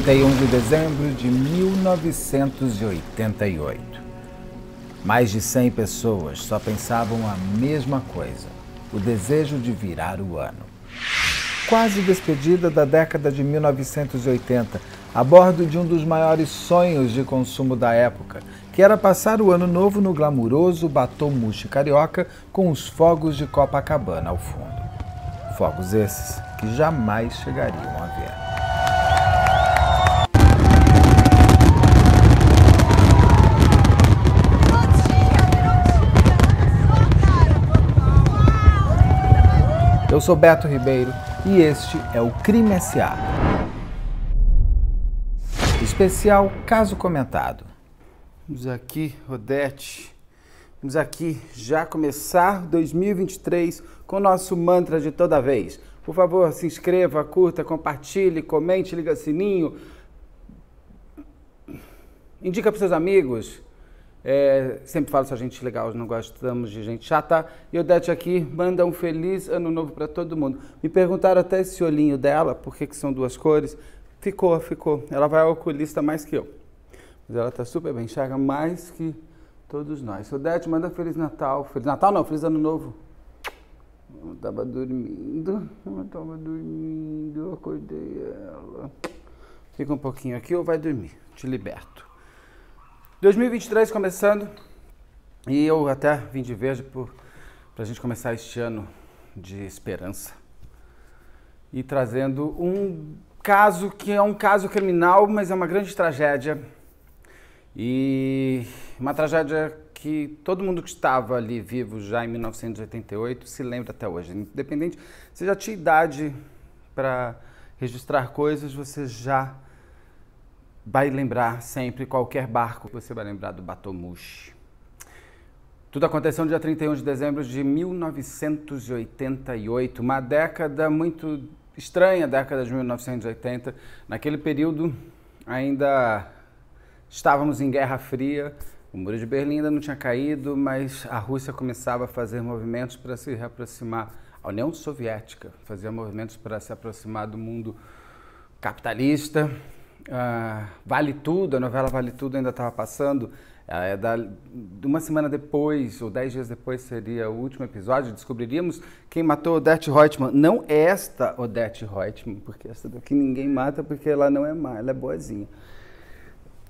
31 de dezembro de 1988. Mais de 100 pessoas só pensavam a mesma coisa: o desejo de virar o ano. Quase despedida da década de 1980, a bordo de um dos maiores sonhos de consumo da época, que era passar o ano novo no glamuroso Batom Muxi Carioca com os fogos de Copacabana ao fundo. Fogos esses que jamais chegariam a ver. Eu sou Beto Ribeiro e este é o Crime SA. Especial Caso Comentado. Vamos aqui, Odete. Vamos aqui já começar 2023 com o nosso mantra de toda vez. Por favor, se inscreva, curta, compartilhe, comente, liga sininho. Indica para seus amigos. É, sempre falo só gente legal, não gostamos de gente chata. E Odete aqui manda um feliz ano novo para todo mundo. Me perguntaram até esse olhinho dela, por que, que são duas cores. Ficou, ficou. Ela vai ao oculista mais que eu. Mas ela tá super bem, enxerga mais que todos nós. Odete, manda Feliz Natal. Feliz Natal não, Feliz Ano Novo. Eu tava dormindo, eu tava dormindo, eu acordei ela. Fica um pouquinho aqui ou vai dormir, te liberto. 2023 começando e eu até vim de verde para a gente começar este ano de esperança e trazendo um caso que é um caso criminal, mas é uma grande tragédia e uma tragédia que todo mundo que estava ali vivo já em 1988 se lembra até hoje. Independente, você já tinha idade para registrar coisas, você já vai lembrar sempre qualquer barco. Você vai lembrar do Batomushi. Tudo aconteceu no dia 31 de dezembro de 1988, uma década muito estranha, década de 1980. Naquele período ainda estávamos em Guerra Fria, o Muro de Berlim ainda não tinha caído, mas a Rússia começava a fazer movimentos para se reaproximar. A União Soviética fazia movimentos para se aproximar do mundo capitalista uh, Vale Tudo, a novela Vale Tudo ainda estava passando. Uh, da, uma semana depois, ou dez dias depois, seria o último episódio, descobriríamos quem matou Odette Reutemann. Não esta Odette Reutemann, porque essa daqui ninguém mata porque ela não é má, ela é boazinha.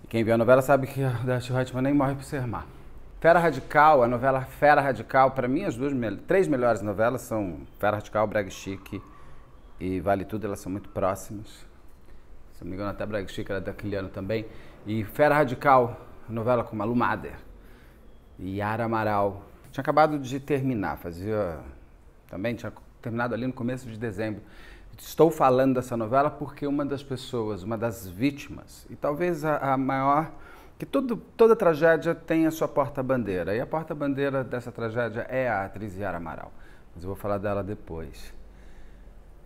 Quem viu a novela sabe que Odette Reutemann nem morre por ser má. Fera Radical, a novela Fera Radical, para mim as duas três melhores novelas são Fera Radical, Brag chic e Vale Tudo, elas são muito próximas se não me engano até Braga Chica era daquele ano também, e Fera Radical, novela com Malu Mader, e Yara Amaral. Tinha acabado de terminar, fazia... também tinha terminado ali no começo de dezembro. Estou falando dessa novela porque uma das pessoas, uma das vítimas, e talvez a, a maior, que todo, toda tragédia tem a sua porta-bandeira. E a porta-bandeira dessa tragédia é a atriz Yara Amaral. Mas eu vou falar dela depois.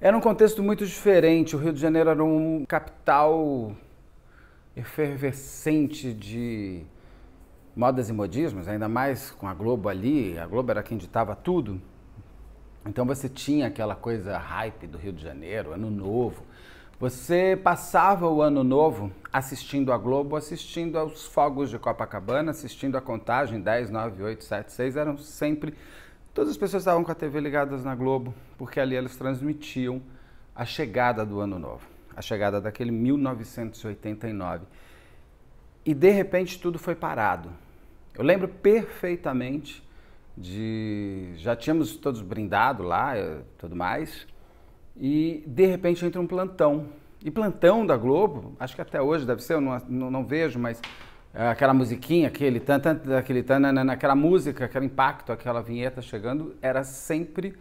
Era um contexto muito diferente. O Rio de Janeiro era um capital efervescente de modas e modismos, ainda mais com a Globo ali. A Globo era quem ditava tudo. Então você tinha aquela coisa hype do Rio de Janeiro, Ano Novo. Você passava o Ano Novo assistindo a Globo, assistindo aos fogos de Copacabana, assistindo a contagem 10, 9, 8, 7, 6. Eram sempre Todas as pessoas estavam com a TV ligadas na Globo, porque ali elas transmitiam a chegada do ano novo, a chegada daquele 1989. E de repente tudo foi parado. Eu lembro perfeitamente de já tínhamos todos brindado lá, eh, tudo mais, e de repente entra um plantão. E plantão da Globo, acho que até hoje deve ser, eu não, não, não vejo, mas é, aquela musiquinha, aquele tan, tan, aquele tan, aquela música, aquele impacto, aquela vinheta chegando, era sempre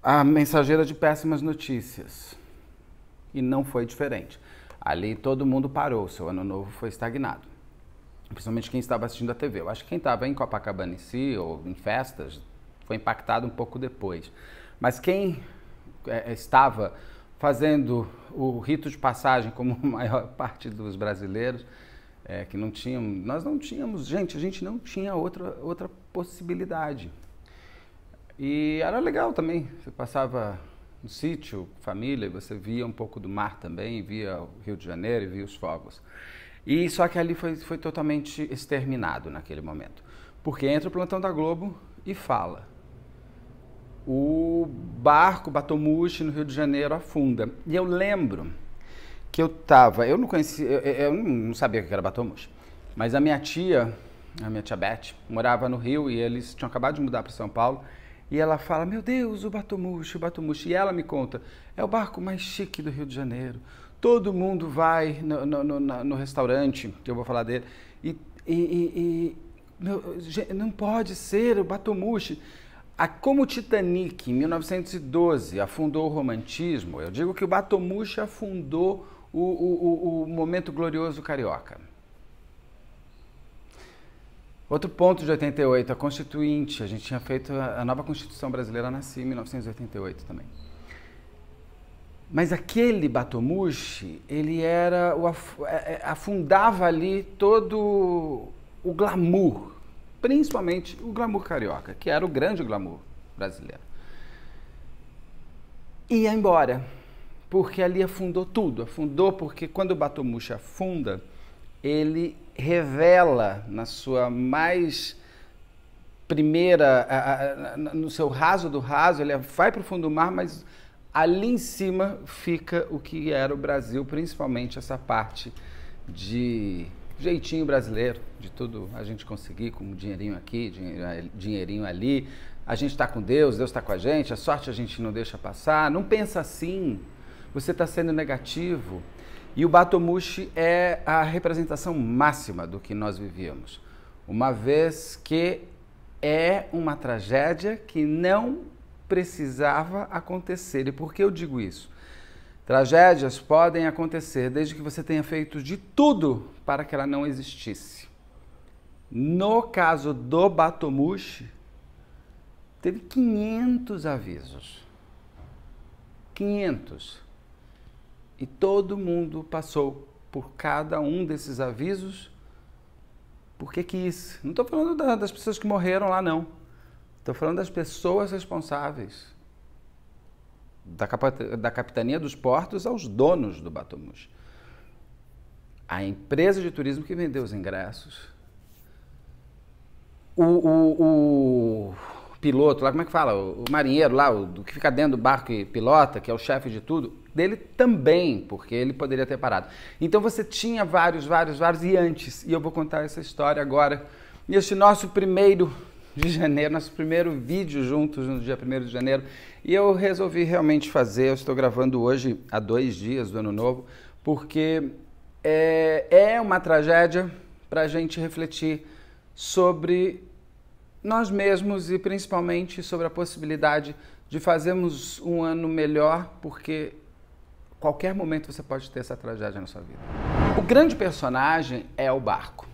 a mensageira de péssimas notícias. E não foi diferente. Ali todo mundo parou, seu ano novo foi estagnado. Principalmente quem estava assistindo a TV. Eu acho que quem estava em Copacabana em si, ou em festas, foi impactado um pouco depois. Mas quem é, é estava fazendo o rito de passagem, como a maior parte dos brasileiros, é, que não tínhamos, nós não tínhamos, gente, a gente não tinha outra, outra possibilidade. E era legal também, você passava no sítio, família, você via um pouco do mar também, via o Rio de Janeiro e via os fogos. E só que ali foi, foi totalmente exterminado naquele momento. Porque entra o plantão da Globo e fala. O barco Batomushi no Rio de Janeiro afunda. E eu lembro que eu tava, eu não conhecia, eu, eu não sabia que era Batomush, mas a minha tia, a minha tia Beth, morava no Rio e eles tinham acabado de mudar para São Paulo. E ela fala: Meu Deus, o Batomushi, o Batomushi. E ela me conta: é o barco mais chique do Rio de Janeiro. Todo mundo vai no, no, no, no restaurante, que eu vou falar dele, e, e, e meu, não pode ser o Batomushi. como o Titanic, em 1912, afundou o romantismo, eu digo que o Batomushi afundou o, o, o momento glorioso carioca. Outro ponto de 88, a Constituinte. A gente tinha feito a, a nova Constituição brasileira nasceu em 1988 também. Mas aquele Batomushi, ele era o, é, é, afundava ali todo o glamour, principalmente o glamour carioca, que era o grande glamour brasileiro. E ia embora porque ali afundou tudo. Afundou porque quando o Batomucha afunda, ele revela na sua mais primeira, no seu raso do raso, ele vai para o fundo do mar, mas ali em cima fica o que era o Brasil, principalmente essa parte de jeitinho brasileiro, de tudo a gente conseguir, com dinheirinho aqui, dinheirinho ali. A gente está com Deus, Deus está com a gente, a sorte a gente não deixa passar. Não pensa assim, você está sendo negativo. E o Batomushi é a representação máxima do que nós vivíamos, uma vez que é uma tragédia que não precisava acontecer. E por que eu digo isso? Tragédias podem acontecer desde que você tenha feito de tudo para que ela não existisse. No caso do Batomushi, teve 500 avisos. 500. E todo mundo passou por cada um desses avisos porque quis. Não estou falando da, das pessoas que morreram lá, não. Estou falando das pessoas responsáveis. Da, da capitania dos portos aos donos do Batomus. A empresa de turismo que vendeu os ingressos. o, o, o piloto lá, como é que fala? O, marinheiro lá, o do que fica dentro do barco e pilota, que é o chefe de tudo, dele também, porque ele poderia ter parado. Então você tinha vários, vários, vários e antes. E eu vou contar essa história agora. Neste nosso primeiro de janeiro, nosso primeiro vídeo juntos no dia 1 de janeiro. E eu resolvi realmente fazer, eu estou gravando hoje há dois dias do ano novo, porque é, é uma tragédia para a gente refletir sobre nós mesmos e principalmente sobre a possibilidade de fazermos um ano melhor, porque qualquer momento você pode ter essa tragédia na sua vida. O grande personagem é o barco.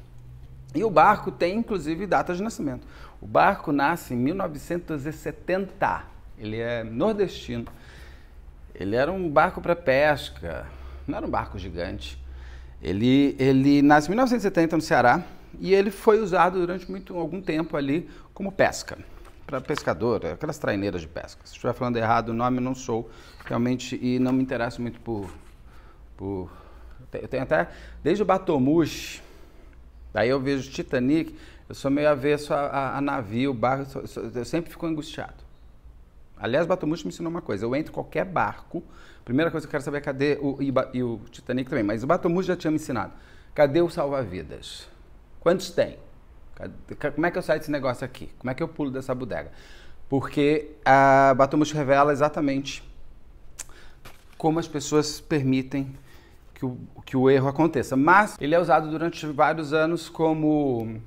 E o barco tem inclusive data de nascimento. O barco nasce em 1970. Ele é nordestino. Ele era um barco para pesca, não era um barco gigante. Ele, ele nasce em 1970 no Ceará, e ele foi usado durante muito, algum tempo ali como pesca, para pescador, aquelas traineiras de pesca. Se estiver falando errado o nome, não sou realmente, e não me interesso muito por. por eu tenho até, desde o Batomush, daí eu vejo Titanic, eu sou meio avesso a, a, a navio, barco, eu, sou, eu sempre fico angustiado. Aliás, Batomush me ensinou uma coisa: eu entro em qualquer barco, primeira coisa que eu quero saber é cadê o, e, e o Titanic também, mas o Batomush já tinha me ensinado: cadê o salva-vidas? Quantos tem? Como é que eu saio desse negócio aqui? Como é que eu pulo dessa bodega? Porque a Batomush revela exatamente como as pessoas permitem que o, que o erro aconteça. Mas ele é usado durante vários anos como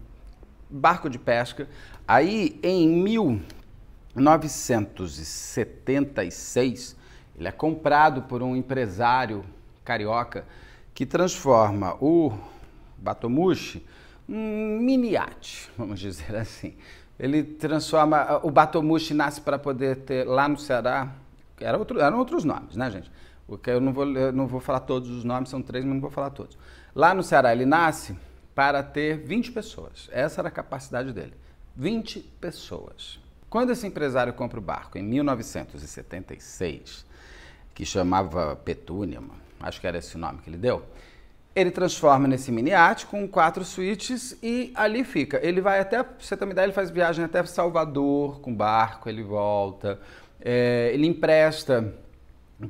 barco de pesca. Aí, em 1976, ele é comprado por um empresário carioca que transforma o Batomushi um miniate, vamos dizer assim. Ele transforma. O Batomushi nasce para poder ter lá no Ceará. Era outro, eram outros nomes, né, gente? Porque eu não, vou, eu não vou falar todos os nomes, são três, mas não vou falar todos. Lá no Ceará ele nasce para ter 20 pessoas. Essa era a capacidade dele. 20 pessoas. Quando esse empresário compra o barco em 1976, que chamava Petúnia, acho que era esse o nome que ele deu, ele transforma nesse mini arte com quatro suítes e ali fica. Ele vai até, você também dá, ele faz viagem até Salvador com barco, ele volta. É, ele empresta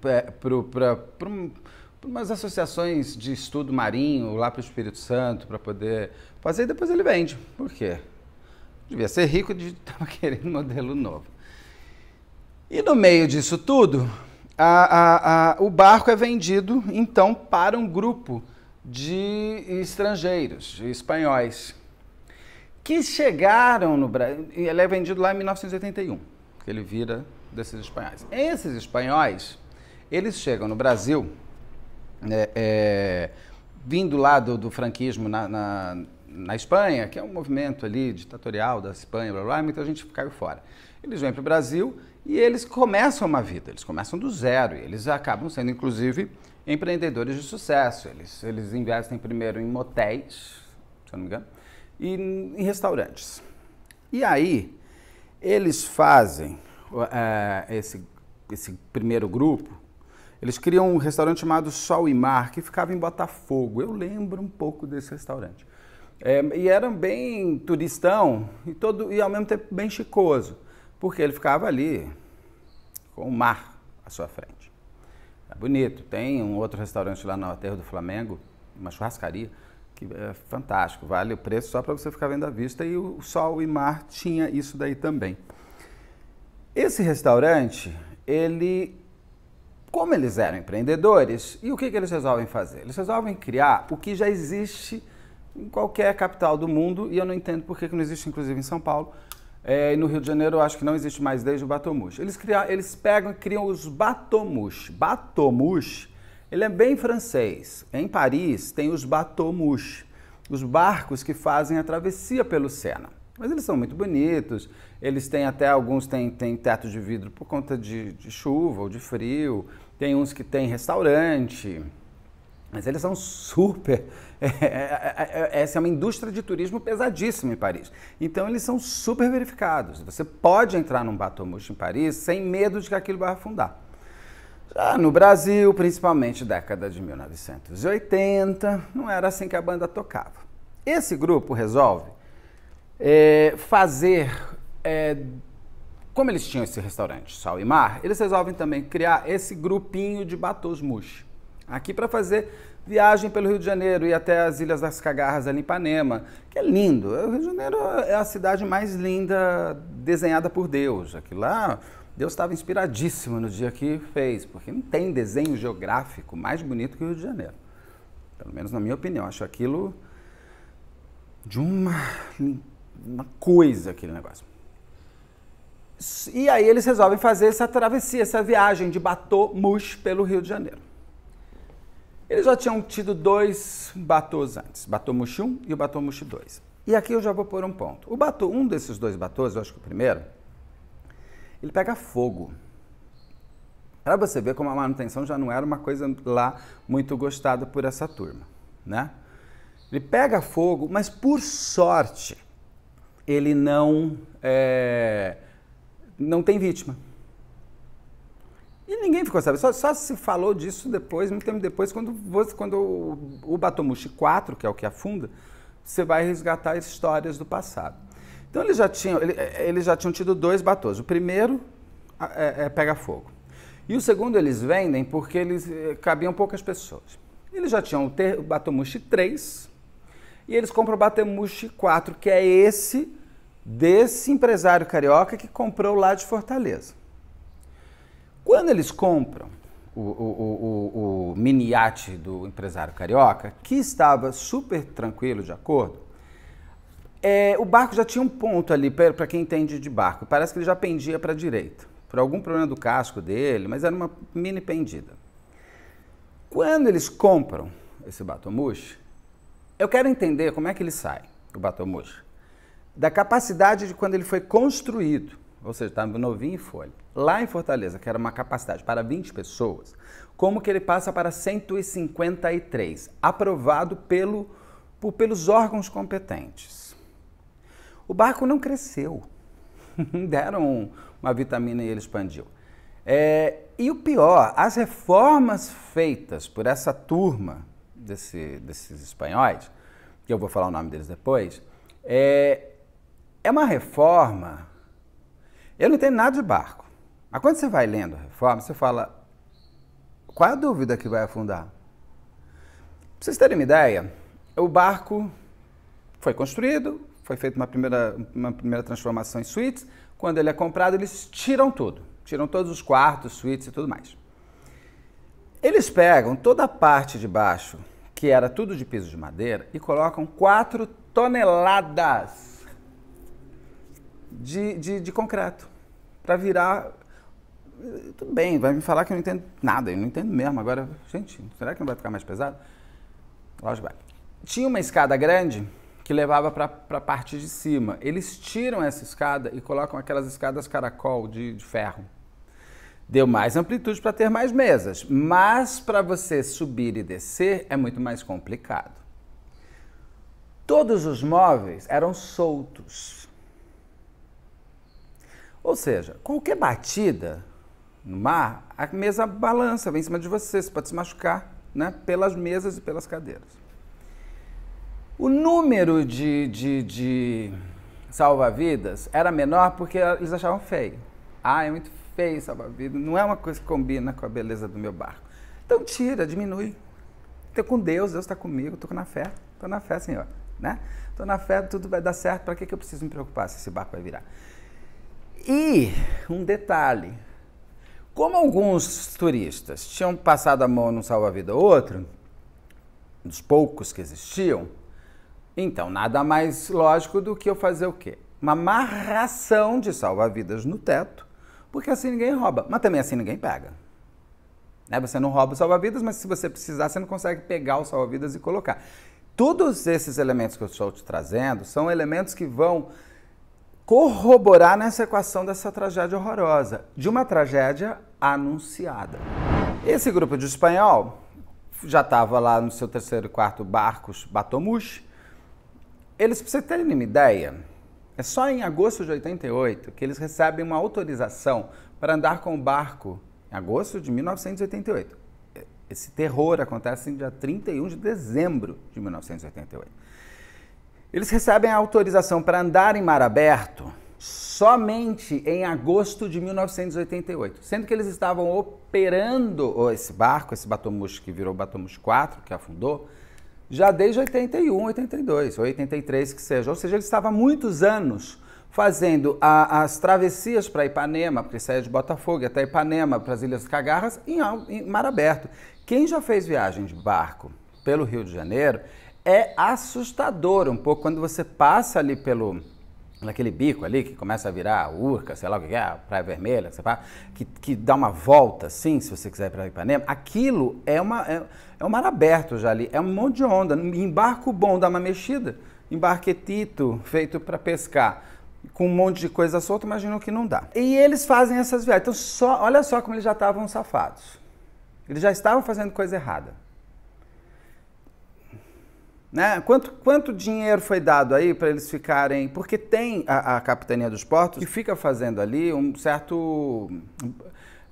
é, para umas associações de estudo marinho lá para o Espírito Santo para poder fazer e depois ele vende. Por quê? Devia ser rico de estava querendo um modelo novo. E no meio disso tudo, a, a, a, o barco é vendido então para um grupo de estrangeiros, de espanhóis, que chegaram no Brasil. Ele é vendido lá em 1981, que ele vira desses espanhóis. Esses espanhóis, eles chegam no Brasil, é, é, vindo lá do, do franquismo na, na, na, Espanha, que é um movimento ali ditatorial da Espanha, blá, blá, muita gente caiu fora. Eles vêm para o Brasil e eles começam uma vida, eles começam do zero, e eles acabam sendo, inclusive, empreendedores de sucesso. Eles, eles investem primeiro em motéis, se eu não me engano, e em restaurantes. E aí, eles fazem é, esse, esse primeiro grupo, eles criam um restaurante chamado Sol e Mar, que ficava em Botafogo. Eu lembro um pouco desse restaurante. É, e era bem turistão e, todo, e ao mesmo tempo bem chicoso, porque ele ficava ali com o mar à sua frente. É bonito. Tem um outro restaurante lá na Terra do Flamengo, uma churrascaria, que é fantástico. Vale o preço só para você ficar vendo a vista. E o Sol e Mar tinha isso daí também. Esse restaurante, ele como eles eram empreendedores, e o que, que, eles resolvem fazer? Eles resolvem criar o que já existe em qualquer capital do mundo, e eu não entendo por que, que não existe, inclusive em São Paulo, é, e no Rio de Janeiro, eu acho que não existe mais desde o batomush. Eles, criam, eles pegam e criam os batomush. Batomush, ele é bem francês. Em Paris, tem os batomush, os barcos que fazem a travessia pelo Sena. Mas eles são muito bonitos, eles têm até, alguns têm, têm teto de vidro por conta de, de chuva ou de frio, tem uns que têm restaurante, mas eles são super. É, é, é, essa é uma indústria de turismo pesadíssima em Paris. Então eles são super verificados. Você pode entrar num batomouche em Paris sem medo de que aquilo vá afundar. Já no Brasil, principalmente década de 1980, não era assim que a banda tocava. Esse grupo resolve fazer. como eles tinham esse restaurante Sal e Mar, eles resolvem também criar esse grupinho de batos aqui para fazer viagem pelo Rio de Janeiro e até as Ilhas das Cagarras, ali em Ipanema, que é lindo. O Rio de Janeiro é a cidade mais linda desenhada por Deus. Aqui lá, Deus estava inspiradíssimo no dia que fez, porque não tem desenho geográfico mais bonito que o Rio de Janeiro. Pelo menos na minha opinião, acho aquilo de uma, uma coisa aquele negócio. E aí eles resolvem fazer essa travessia, essa viagem de Batomush pelo Rio de Janeiro. Eles já tinham tido dois batôs antes, Batô Mushi 1 e o Batô Mushi 2. E aqui eu já vou pôr um ponto. O batô, um desses dois batôs, eu acho que o primeiro, ele pega fogo. Para você ver como a manutenção já não era uma coisa lá muito gostada por essa turma, né? Ele pega fogo, mas por sorte ele não é, não tem vítima. E ninguém ficou sabendo. Só, só, se falou disso depois, muito tempo depois, quando, quando o, o Batomushi 4, que é o que afunda, você vai resgatar histórias do passado. Então eles já tinham, eles já tinham tido dois batôs. O primeiro é, é, pega fogo. E o segundo eles vendem porque eles eh, cabiam poucas pessoas. Eles já tinham o, ter, o Batomushi 3 e eles compram o Batomushi 4, que é esse desse empresário carioca que comprou lá de Fortaleza. Quando eles compram o, o, o, o do empresário carioca, que estava super tranquilo de acordo, é, o barco já tinha um ponto ali, para quem entende de barco, parece que ele já pendia para a direita, por algum problema do casco dele, mas era uma mini pendida. Quando eles compram esse batomushi, eu quero entender como é que ele sai, o batomushi, da capacidade de quando ele foi construído ou seja, estava tá novinho em folha, lá em Fortaleza, que era uma capacidade para 20 pessoas, como que ele passa para 153, aprovado pelo, por, pelos órgãos competentes. O barco não cresceu, deram uma vitamina e ele expandiu. É, e o pior, as reformas feitas por essa turma desse, desses espanhóis, que eu vou falar o nome deles depois, é, é uma reforma eu não entendo nada de barco. Mas quando você vai lendo a reforma, você fala: qual é a dúvida que vai afundar? Pra vocês terem uma ideia, o barco foi construído, foi feita uma primeira, uma primeira transformação em suítes. Quando ele é comprado, eles tiram tudo. Tiram todos os quartos, suítes e tudo mais. Eles pegam toda a parte de baixo, que era tudo de piso de madeira, e colocam 4 toneladas de, de, de concreto para virar. Tudo bem, vai me falar que eu não entendo nada, eu não entendo mesmo. Agora, gente, será que não vai ficar mais pesado? Lógico vai. Tinha uma escada grande que levava para a parte de cima. Eles tiram essa escada e colocam aquelas escadas caracol de, de ferro. Deu mais amplitude para ter mais mesas, mas para você subir e descer é muito mais complicado. Todos os móveis eram soltos. Ou seja, qualquer batida no mar, a mesa balança, vem em cima de você, você pode se machucar né, pelas mesas e pelas cadeiras. O número de, de, de salva-vidas era menor porque eles achavam feio. Ah, é muito feio salva-vidas, não é uma coisa que combina com a beleza do meu barco. Então tira, diminui. Estou com Deus, Deus está comigo, estou na fé, estou na fé, Senhor. Né? Estou na fé, tudo vai dar certo, para que, que eu preciso me preocupar se esse barco vai virar? E um detalhe: como alguns turistas tinham passado a mão num salva-vida ou outro, dos poucos que existiam, então nada mais lógico do que eu fazer o quê? Uma amarração de salva-vidas no teto, porque assim ninguém rouba, mas também assim ninguém pega. Né? Você não rouba o salva-vidas, mas se você precisar, você não consegue pegar o salva-vidas e colocar. Todos esses elementos que eu estou te trazendo são elementos que vão corroborar nessa equação dessa tragédia horrorosa, de uma tragédia anunciada. Esse grupo de espanhol já estava lá no seu terceiro e quarto barcos Batomush. Eles, para vocês terem uma ideia, é só em agosto de 88 que eles recebem uma autorização para andar com o barco, em agosto de 1988. Esse terror acontece em dia 31 de dezembro de 1988. Eles recebem a autorização para andar em mar aberto somente em agosto de 1988, sendo que eles estavam operando esse barco, esse batomush que virou batomush 4, que afundou, já desde 81, 82, 83 que seja. Ou seja, ele estava há muitos anos fazendo a, as travessias para Ipanema, porque saia de Botafogo até Ipanema, para as Ilhas Cagarras, em, em mar aberto. Quem já fez viagem de barco pelo Rio de Janeiro é assustador um pouco quando você passa ali pelo naquele bico ali que começa a virar urca, sei lá o que é, a Praia Vermelha, sei lá, que, que, dá uma volta assim, se você quiser ir para Ipanema, aquilo é, uma, é, é um mar aberto já ali, é um monte de onda. Embarco bom dá uma mexida, embarquetito feito para pescar com um monte de coisa solta, Imagino que não dá. E eles fazem essas viagens. Então, só, olha só como eles já estavam safados. Eles já estavam fazendo coisa errada. Né? Quanto, quanto dinheiro foi dado aí para eles ficarem? Porque tem a, a, Capitania dos Portos que fica fazendo ali um certo.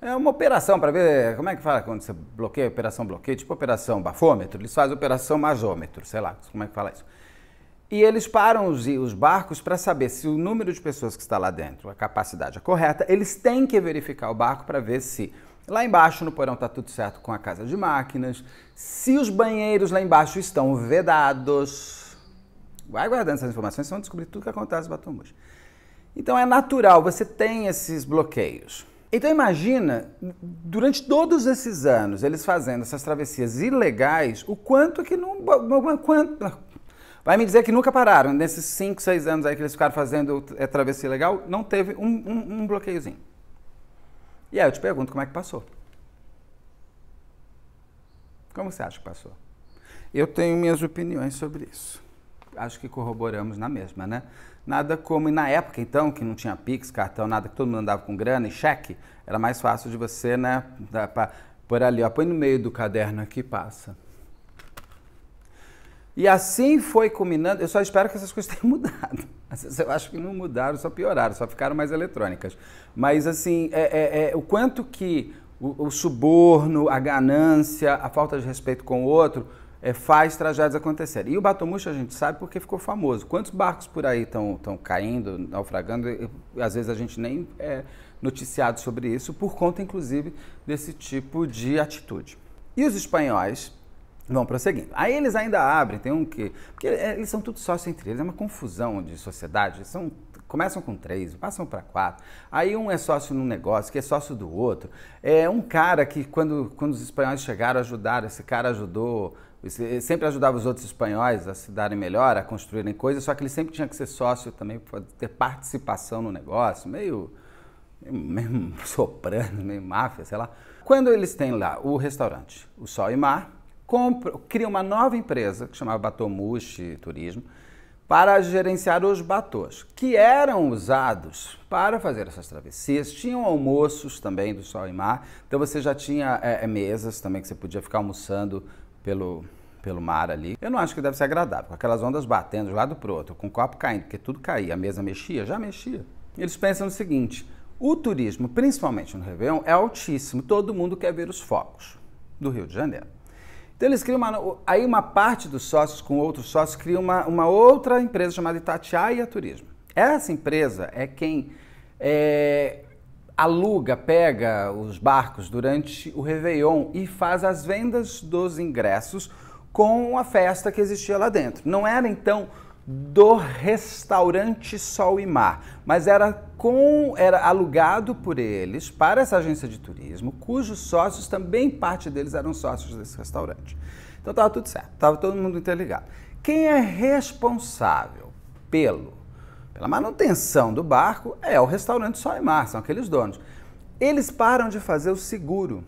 É uma operação para ver. Como é que fala quando você bloqueia? Operação bloqueio, tipo operação bafômetro. Eles fazem operação masômetro, sei lá como é que fala isso. E eles param os, os barcos para saber se o número de pessoas que está lá dentro, a capacidade é correta. Eles têm que verificar o barco para ver se Lá embaixo no porão tá tudo certo com a casa de máquinas. Se os banheiros lá embaixo estão vedados, vai guardando essas informações, vão descobrir tudo o que acontece em Batombus. Então é natural, você tem esses bloqueios. Então imagina, durante todos esses anos, eles fazendo essas travessias ilegais, o quanto que não. Quanto, vai me dizer que nunca pararam. Nesses 5, 6 anos aí que eles ficaram fazendo é, travessia ilegal, não teve um, um, um bloqueiozinho. E aí eu te pergunto como é que passou. Como você acha que passou? Eu tenho minhas opiniões sobre isso. Acho que corroboramos na mesma, né? Nada como, e na época então, que não tinha Pix, cartão, nada, que todo mundo andava com grana e cheque, era mais fácil de você, né, pra, por ali, ó, põe no meio do caderno aqui e passa. E assim foi culminando. Eu só espero que essas coisas tenham mudado. Eu acho que não mudaram, só pioraram, só ficaram mais eletrônicas. Mas, assim, é, é, é o quanto que o, o, suborno, a ganância, a falta de respeito com o outro é, faz tragédias acontecerem. E o Batomuxa a gente sabe porque ficou famoso. Quantos barcos por aí estão caindo, naufragando, e, às vezes a gente nem é noticiado sobre isso, por conta, inclusive, desse tipo de atitude. E os espanhóis Bom, prosseguindo. Aí eles ainda abrem, tem um que. Porque é, eles são tudo sócios entre eles, é uma confusão de sociedade. são, começam com três, passam para quatro. Aí um é sócio num negócio, que é sócio do outro. É um cara que, quando, quando os espanhóis chegaram, ajudaram, esse cara ajudou. Sempre ajudava os outros espanhóis a se darem melhor, a construírem coisas, só que ele sempre tinha que ser sócio também, para ter participação no negócio, meio meio soprano, meio máfia, sei lá. Quando eles têm lá o restaurante, o Sol e Mar, compra, cria uma nova empresa, que chamava Batomushi Turismo, para gerenciar os batôs, que eram usados para fazer essas travessias. Tinham almoços também do sol e mar, então você já tinha é, é, mesas também que você podia ficar almoçando pelo, pelo mar ali. Eu não acho que deve ser agradável, com aquelas ondas batendo de um lado para o outro, com o copo caindo, porque tudo caía, a mesa mexia, já mexia. Eles pensam no seguinte, o turismo, principalmente no Réveillon, é altíssimo, todo mundo quer ver os focos do Rio de Janeiro. Então eles criam uma, aí uma parte dos sócios com outros sócios cria uma, uma outra empresa chamada Itatiaia Turismo. Essa empresa é quem é, aluga, pega os barcos durante o Réveillon e faz as vendas dos ingressos com a festa que existia lá dentro. Não era então do restaurante Sol e Mar, mas era com era alugado por eles para essa agência de turismo, cujos sócios também parte deles eram sócios desse restaurante. Então estava tudo certo, estava todo mundo interligado. Quem é responsável pelo pela manutenção do barco é o restaurante Sol e Mar, são aqueles donos. Eles param de fazer o seguro.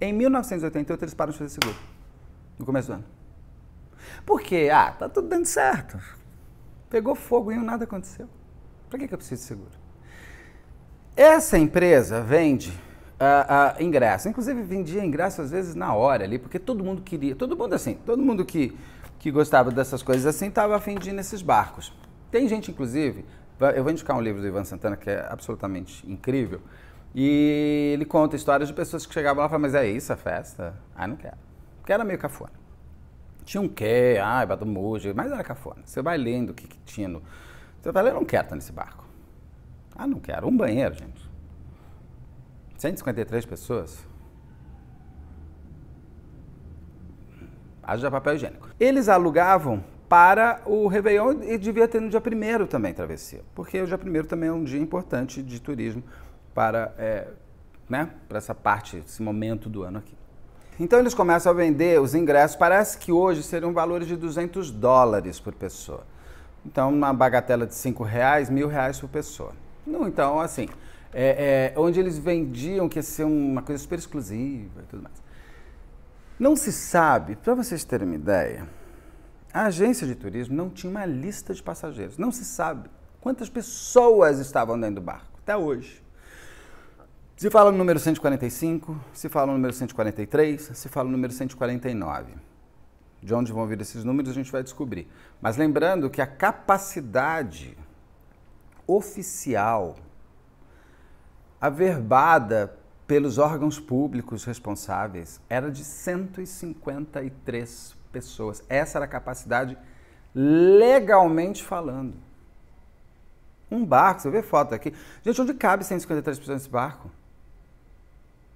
Em 1988 eles param de fazer seguro. No começo do ano. Porque, ah, tá tudo dando certo. Pegou fogo e nada aconteceu. Para que, que eu preciso de seguro? Essa empresa vende uh, uh, ingresso. Inclusive vendia ingresso às vezes na hora ali, porque todo mundo queria, todo mundo assim, todo mundo que, que gostava dessas coisas assim estava afim de ir nesses barcos. Tem gente, inclusive, eu vou indicar um livro do Ivan Santana que é absolutamente incrível. E ele conta histórias de pessoas que chegavam lá e falavam, mas é isso a festa? Ah, não quero. Porque era meio cafona. Tinha um quer, ai, Mojo, mas era cafona. Você vai lendo o que, que tinha no. Você vai ler, não quero estar nesse barco. Ah, não quero. Um banheiro, gente. 153 pessoas. Haja papel higiênico. Eles alugavam para o Réveillon e devia ter no dia primeiro também travessia, porque o dia primeiro também é um dia importante de turismo para, é, né, para essa parte, esse momento do ano aqui. Então eles começam a vender os ingressos, parece que hoje seriam valores de 200 dólares por pessoa. Então, uma bagatela de 5 reais, mil reais por pessoa. Não, então, assim, é, é, onde eles vendiam que ia ser uma coisa super exclusiva e tudo mais. Não se sabe, para vocês terem uma ideia, a agência de turismo não tinha uma lista de passageiros. Não se sabe quantas pessoas estavam dentro do barco, até hoje. Se fala no número 145, se fala no número 143, se fala no número 149. De onde vão vir esses números a gente vai descobrir. Mas lembrando que a capacidade oficial averbada pelos órgãos públicos responsáveis era de 153 pessoas. Essa era a capacidade legalmente falando. Um barco, você vê foto aqui. Gente, onde cabe 153 pessoas nesse barco?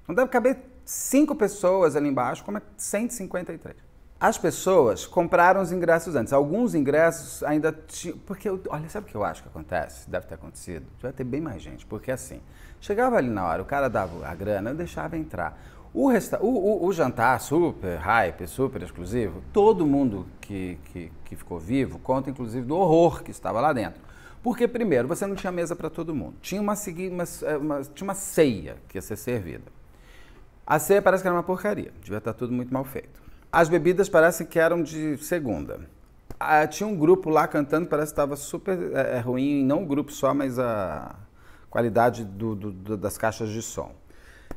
Não deve caber cinco pessoas ali embaixo, como é 153. As pessoas compraram os ingressos antes. Alguns ingressos ainda tinham. Porque, olha, sabe o que eu acho que acontece? Deve ter acontecido. Deve ter bem mais gente. Porque assim, chegava ali na hora, o cara dava a grana, eu deixava entrar. O, resta... o, o, o jantar super hype, super exclusivo, todo mundo que, que, que ficou vivo conta inclusive do horror que estava lá dentro. Porque, primeiro, você não tinha mesa para todo mundo. Tinha uma, uma, é, uma, tinha uma ceia que ia ser servida. A ceia parece que era uma porcaria, devia estar tudo muito mal feito. As bebidas parecem que eram de segunda. Ah, tinha um grupo lá cantando, parece que estava super é, é ruim, não o grupo só, mas a qualidade do, do, do, das caixas de som.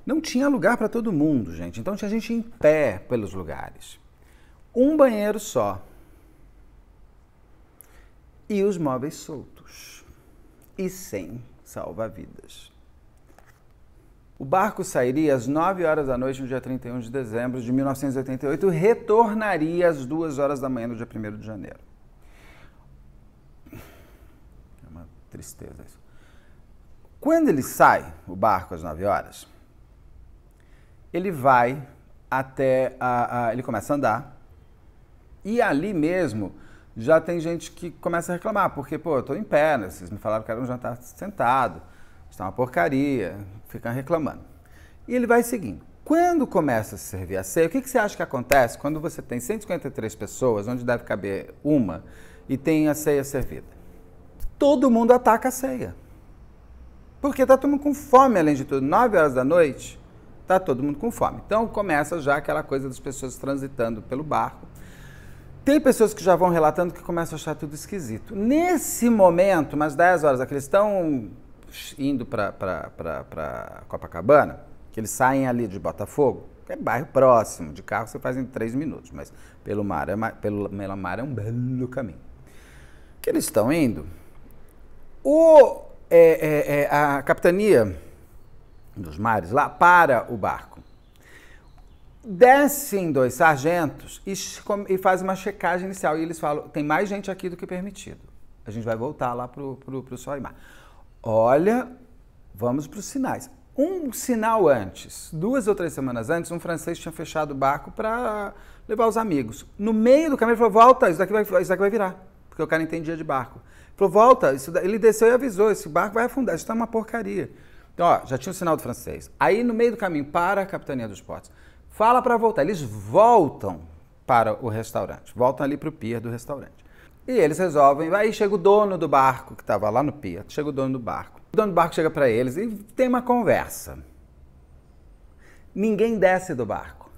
Não tinha lugar para todo mundo, gente. Então tinha gente em pé pelos lugares. Um banheiro só. E os móveis soltos. E sem salva-vidas. O barco sairia às 9 horas da noite no dia 31 de dezembro de 1988 e retornaria às 2 horas da manhã no dia 1 de janeiro. É uma tristeza isso. Quando ele sai, o barco, às 9 horas, ele vai até. A, a, ele começa a andar. E ali mesmo já tem gente que começa a reclamar, porque, pô, eu tô em pé, né? vocês me falaram que era um jantar sentado, está uma porcaria, Fica reclamando. E ele vai seguindo. Quando começa a servir a ceia, o que, que você acha que acontece quando você tem 153 pessoas, onde deve caber uma, e tem a ceia servida? Todo mundo ataca a ceia. Porque está todo mundo com fome, além de tudo. 9 horas da noite, está todo mundo com fome. Então começa já aquela coisa das pessoas transitando pelo barco. Tem pessoas que já vão relatando que começam a achar tudo esquisito. Nesse momento, umas 10 horas, aqueles estão indo para Copacabana, que eles saem ali de Botafogo, que é bairro próximo, de carro você faz em três minutos, mas pelo mar é, pelo, pelo mar é um belo caminho. Que eles estão indo, o, é, é, é, a capitania dos mares lá para o barco. Descem dois sargentos e, e fazem uma checagem inicial. E eles falam: tem mais gente aqui do que permitido. A gente vai voltar lá para o Sol e Mar. Olha, vamos para os sinais. Um sinal antes, duas ou três semanas antes, um francês tinha fechado o barco para levar os amigos. No meio do caminho, ele falou: volta, isso daqui vai, isso daqui vai virar. Porque o cara entendia de barco. Ele falou: volta, isso ele desceu e avisou: esse barco vai afundar, isso está uma porcaria. Então, ó, já tinha o sinal do francês. Aí, no meio do caminho, para a capitania dos portos. Fala para voltar. Eles voltam para o restaurante, voltam ali para o pier do restaurante. E eles resolvem. Aí chega o dono do barco, que estava lá no pia. Chega o dono do barco. O dono do barco chega para eles e tem uma conversa. Ninguém desce do barco.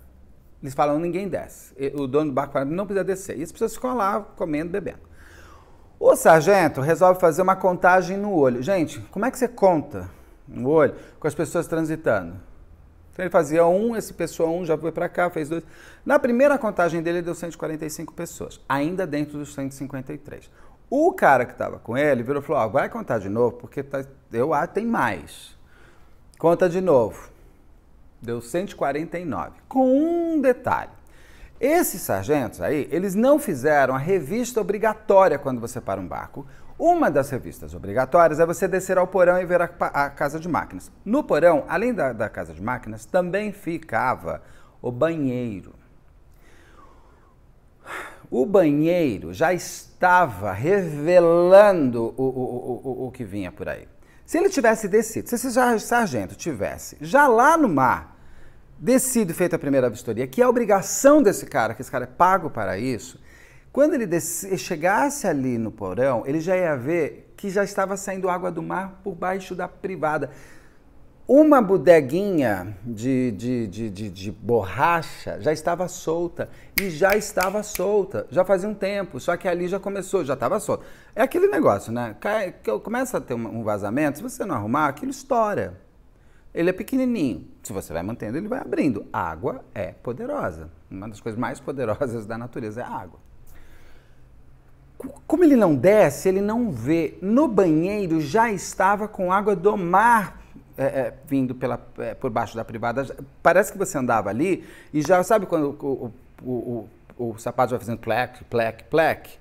Eles falam, ninguém desce. E o dono do barco fala, não precisa descer. E as pessoas ficam lá comendo, bebendo. O sargento resolve fazer uma contagem no olho. Gente, como é que você conta no olho com as pessoas transitando? Então ele fazia um, esse pessoal um já foi para cá, fez dois. Na primeira contagem dele deu 145 pessoas, ainda dentro dos 153. O cara que estava com ele virou e falou: ah, vai contar de novo, porque tá, eu ah, tem mais. Conta de novo. Deu 149. Com um detalhe. Esses sargentos aí, eles não fizeram a revista obrigatória quando você para um barco, uma das revistas obrigatórias é você descer ao porão e ver a, a casa de máquinas. No porão, além da, da casa de máquinas, também ficava o banheiro. O banheiro já estava revelando o, o, o, o que vinha por aí. Se ele tivesse descido, se esse sargento tivesse já lá no mar descido e feito a primeira vistoria, que é a obrigação desse cara, que esse cara é pago para isso, quando ele desse, chegasse ali no porão, ele já ia ver que já estava saindo água do mar por baixo da privada. Uma bodeguinha de, de, de, de, de borracha já estava solta e já estava solta, já fazia um tempo, só que ali já começou, já estava solta. É aquele negócio, né? Cai, começa a ter um vazamento, se você não arrumar, aquilo estoura. Ele é pequenininho. Se você vai mantendo, ele vai abrindo. água é poderosa. Uma das coisas mais poderosas da natureza é a água. Como ele não desce, ele não vê. No banheiro já estava com água do mar é, é, vindo pela, é, por baixo da privada. Parece que você andava ali e já sabe quando o, o, o, o sapato vai fazendo plec, plec, plec.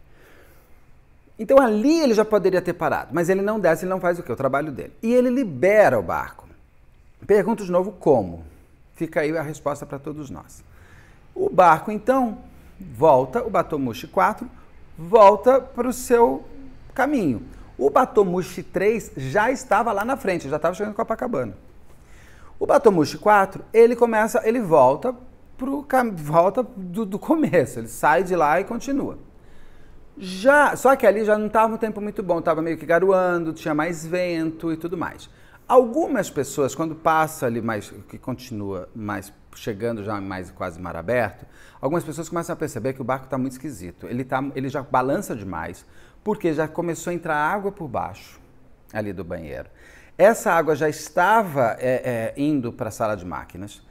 Então ali ele já poderia ter parado, mas ele não desce, ele não faz o que? O trabalho dele. E ele libera o barco. Pergunto de novo como. Fica aí a resposta para todos nós. O barco então volta, o Batomushi 4 volta para o seu caminho. O Batomushi 3 já estava lá na frente, já estava chegando em Copacabana. O Batomushi 4, ele começa, ele volta pro volta do, do começo, ele sai de lá e continua. Já, só que ali já não estava um tempo muito bom, estava meio que garoando, tinha mais vento e tudo mais. Algumas pessoas, quando passa ali mais, que continua mais chegando já mais quase mar aberto, algumas pessoas começam a perceber que o barco está muito esquisito. Ele, tá, ele já balança demais, porque já começou a entrar água por baixo ali do banheiro. Essa água já estava é, é, indo para a sala de máquinas,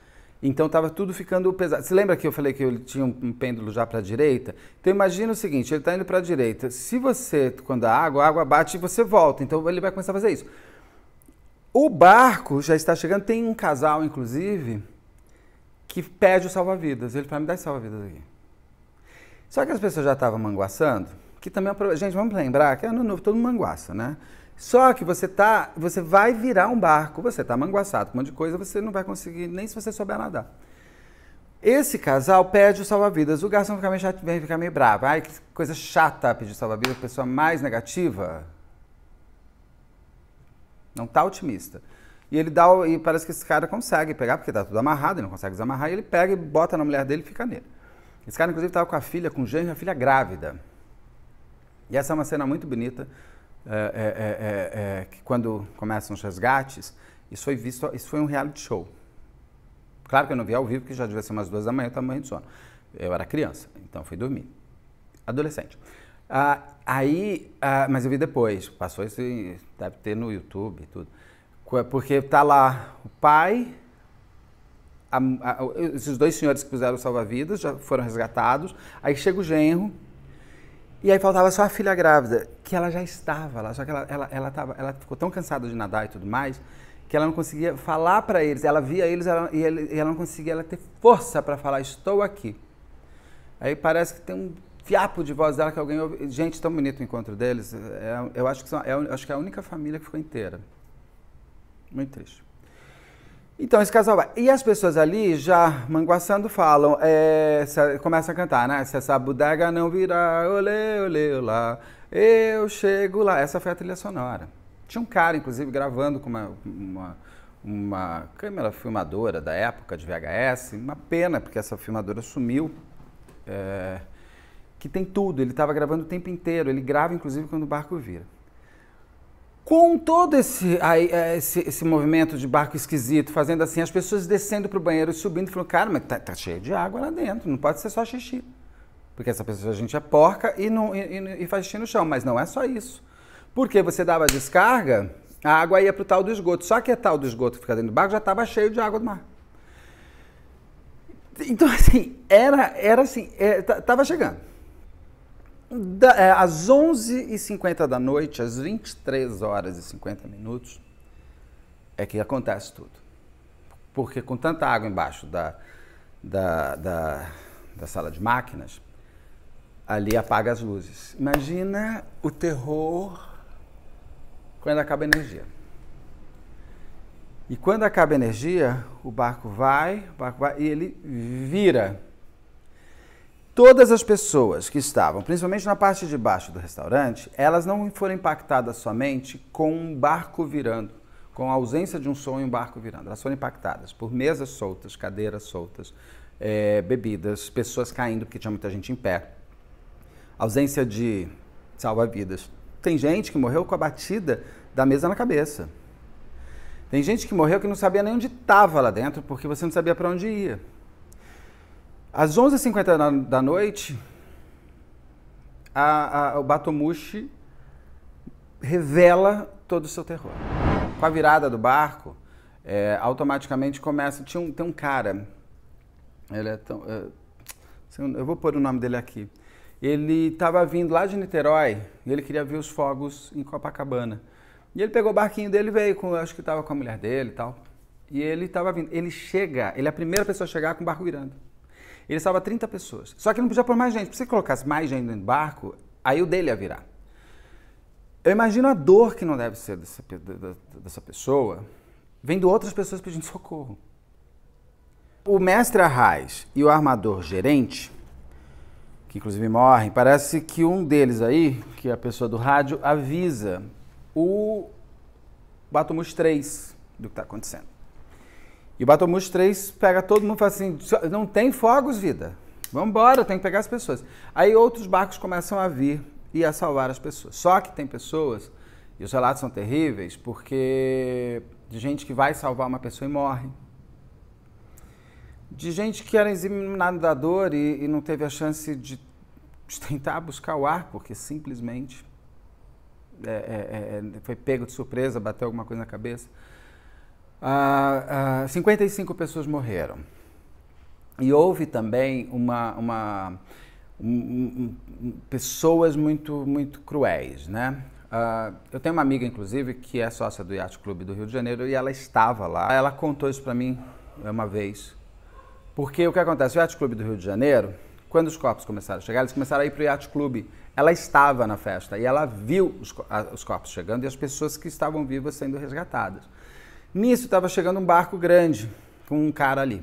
então estava tudo ficando pesado. Você lembra que eu falei que ele tinha um pêndulo já para a direita? Então imagina o seguinte, ele está indo para a direita. Se você, quando a água, a água bate e você volta, então ele vai começar a fazer isso. O barco já está chegando, tem um casal, inclusive, que pede o salva-vidas. Ele fala, me dá esse salva-vidas aqui. Só que as pessoas já estavam manguaçando, que também é Gente, vamos lembrar que é ano novo, todo mundo manguaça, né? Só que você tá, você vai virar um barco, você tá manguaçado com um monte de coisa, você não vai conseguir, nem se você souber nadar. Esse casal pede o salva-vidas. O garçom fica meio, chato, fica meio bravo. Ai, que coisa chata pedir salva-vidas, pessoa mais negativa. Não tá otimista. E ele dá, e parece que esse cara consegue pegar, porque tá tudo amarrado, ele não consegue desamarrar, e ele pega e bota na mulher dele e fica nele. Esse cara, inclusive, estava com a filha, com o genro, a filha grávida. E essa é uma cena muito bonita, é é, é, é, é, que quando começam os resgates, isso foi visto, isso foi um reality show. Claro que eu não vi ao vivo, porque já devia ser umas duas da manhã, o tamanho de sono. Eu era criança, então fui dormir. Adolescente. Ah, aí, ah, mas eu vi depois, passou isso, deve ter no YouTube e tudo. É porque está lá o pai, a, a, esses dois senhores que fizeram salva-vidas já foram resgatados. Aí chega o genro, e aí faltava só a filha grávida, que ela já estava lá, só que ela, ela, ela, tava, ela ficou tão cansada de nadar e tudo mais, que ela não conseguia falar para eles. Ela via eles ela, e, ela, e, ela, não conseguia ela ter força para falar: Estou aqui. Aí parece que tem um fiapo de voz dela que alguém ouve. Gente, tão bonito o encontro deles. É, eu acho que, são, é, acho que é a única família que ficou inteira. Muito triste. Então, esse casal vai. E as pessoas ali, já manguaçando, falam, é, começa a cantar, né? Se essa bodega não virar, olê, olê, olá, eu chego lá. Essa foi a trilha sonora. Tinha um cara, inclusive, gravando com uma, uma, uma câmera filmadora da época, de VHS. Uma pena, porque essa filmadora sumiu. É, que tem tudo, ele estava gravando o tempo inteiro. Ele grava, inclusive, quando o barco vira. Com todo esse, aí, é, esse, esse, movimento de barco esquisito, fazendo assim, as pessoas descendo para o banheiro e subindo, falando, cara, mas tá, tá, cheio de água lá dentro, não pode ser só xixi. Porque essa pessoa, a gente é porca e, não, e, e faz xixi no chão. Mas não é só isso. Porque você dava descarga, a água ia para o tal do esgoto. Só que a tal do esgoto que fica dentro do barco já estava cheio de água do mar. Então, assim, era, era assim, é, chegando da, é, às 11h50 da noite, às 23 horas e 50 minutos, é que acontece tudo. Porque com tanta água embaixo da, da, da, da sala de máquinas, ali apaga as luzes. Imagina o terror quando acaba a energia. E quando acaba a energia, o barco vai, o barco vai e ele vira Todas as pessoas que estavam, principalmente na parte de baixo do restaurante, elas não foram impactadas somente com um barco virando, com a ausência de um som e um barco virando. Elas foram impactadas por mesas soltas, cadeiras soltas, é, bebidas, pessoas caindo porque tinha muita gente em pé, ausência de salva-vidas. Tem gente que morreu com a batida da mesa na cabeça. Tem gente que morreu que não sabia nem onde estava lá dentro porque você não sabia para onde ia. Às 11h50 da, da noite, a, a, o Batomushi revela todo o seu terror. Com a virada do barco, é, automaticamente começa. Tinha um, tem um cara, ele é tão. É, eu vou pôr o nome dele aqui. Ele estava vindo lá de Niterói e ele queria ver os fogos em Copacabana. E ele pegou o barquinho dele veio com, acho que estava com a mulher dele e tal. E ele estava vindo. Ele chega, ele é a primeira pessoa a chegar com o barco virando. Ele salva 30 pessoas. Só que não podia pôr mais gente. Se você colocasse mais gente no barco, aí o dele ia virar. Eu imagino a dor que não deve ser dessa, dessa pessoa, vendo outras pessoas pedindo socorro. O mestre Arraes e o armador gerente, que inclusive morrem, parece que um deles aí, que é a pessoa do rádio, avisa o Batomus 3 do que está acontecendo. E Batomus 3 pega todo mundo e fala assim: não tem fogos, vida. Vamos embora, tem que pegar as pessoas. Aí outros barcos começam a vir e a salvar as pessoas. Só que tem pessoas, e os relatos são terríveis, porque de gente que vai salvar uma pessoa e morre. De gente que era exímio nadador e, e não teve a chance de, de tentar buscar o ar, porque simplesmente é, é, é, foi pego de surpresa, bateu alguma coisa na cabeça. 55 ah, ah, pessoas morreram. E houve também uma, uma um, um, pessoas muito, muito cruéis, né? Uh, eu tenho uma amiga, inclusive, que é sócia do Yacht Clube do Rio de Janeiro e ela estava lá. Ela contou isso para mim uma vez. Porque o que acontece? O Yacht Clube do Rio de Janeiro, quando os corpos começaram a chegar, eles começaram a ir para o Yacht Clube. Ela estava na festa e ela viu os, a, os corpos chegando e as pessoas que estavam vivas sendo resgatadas. Nisso estava chegando um barco grande com um cara ali.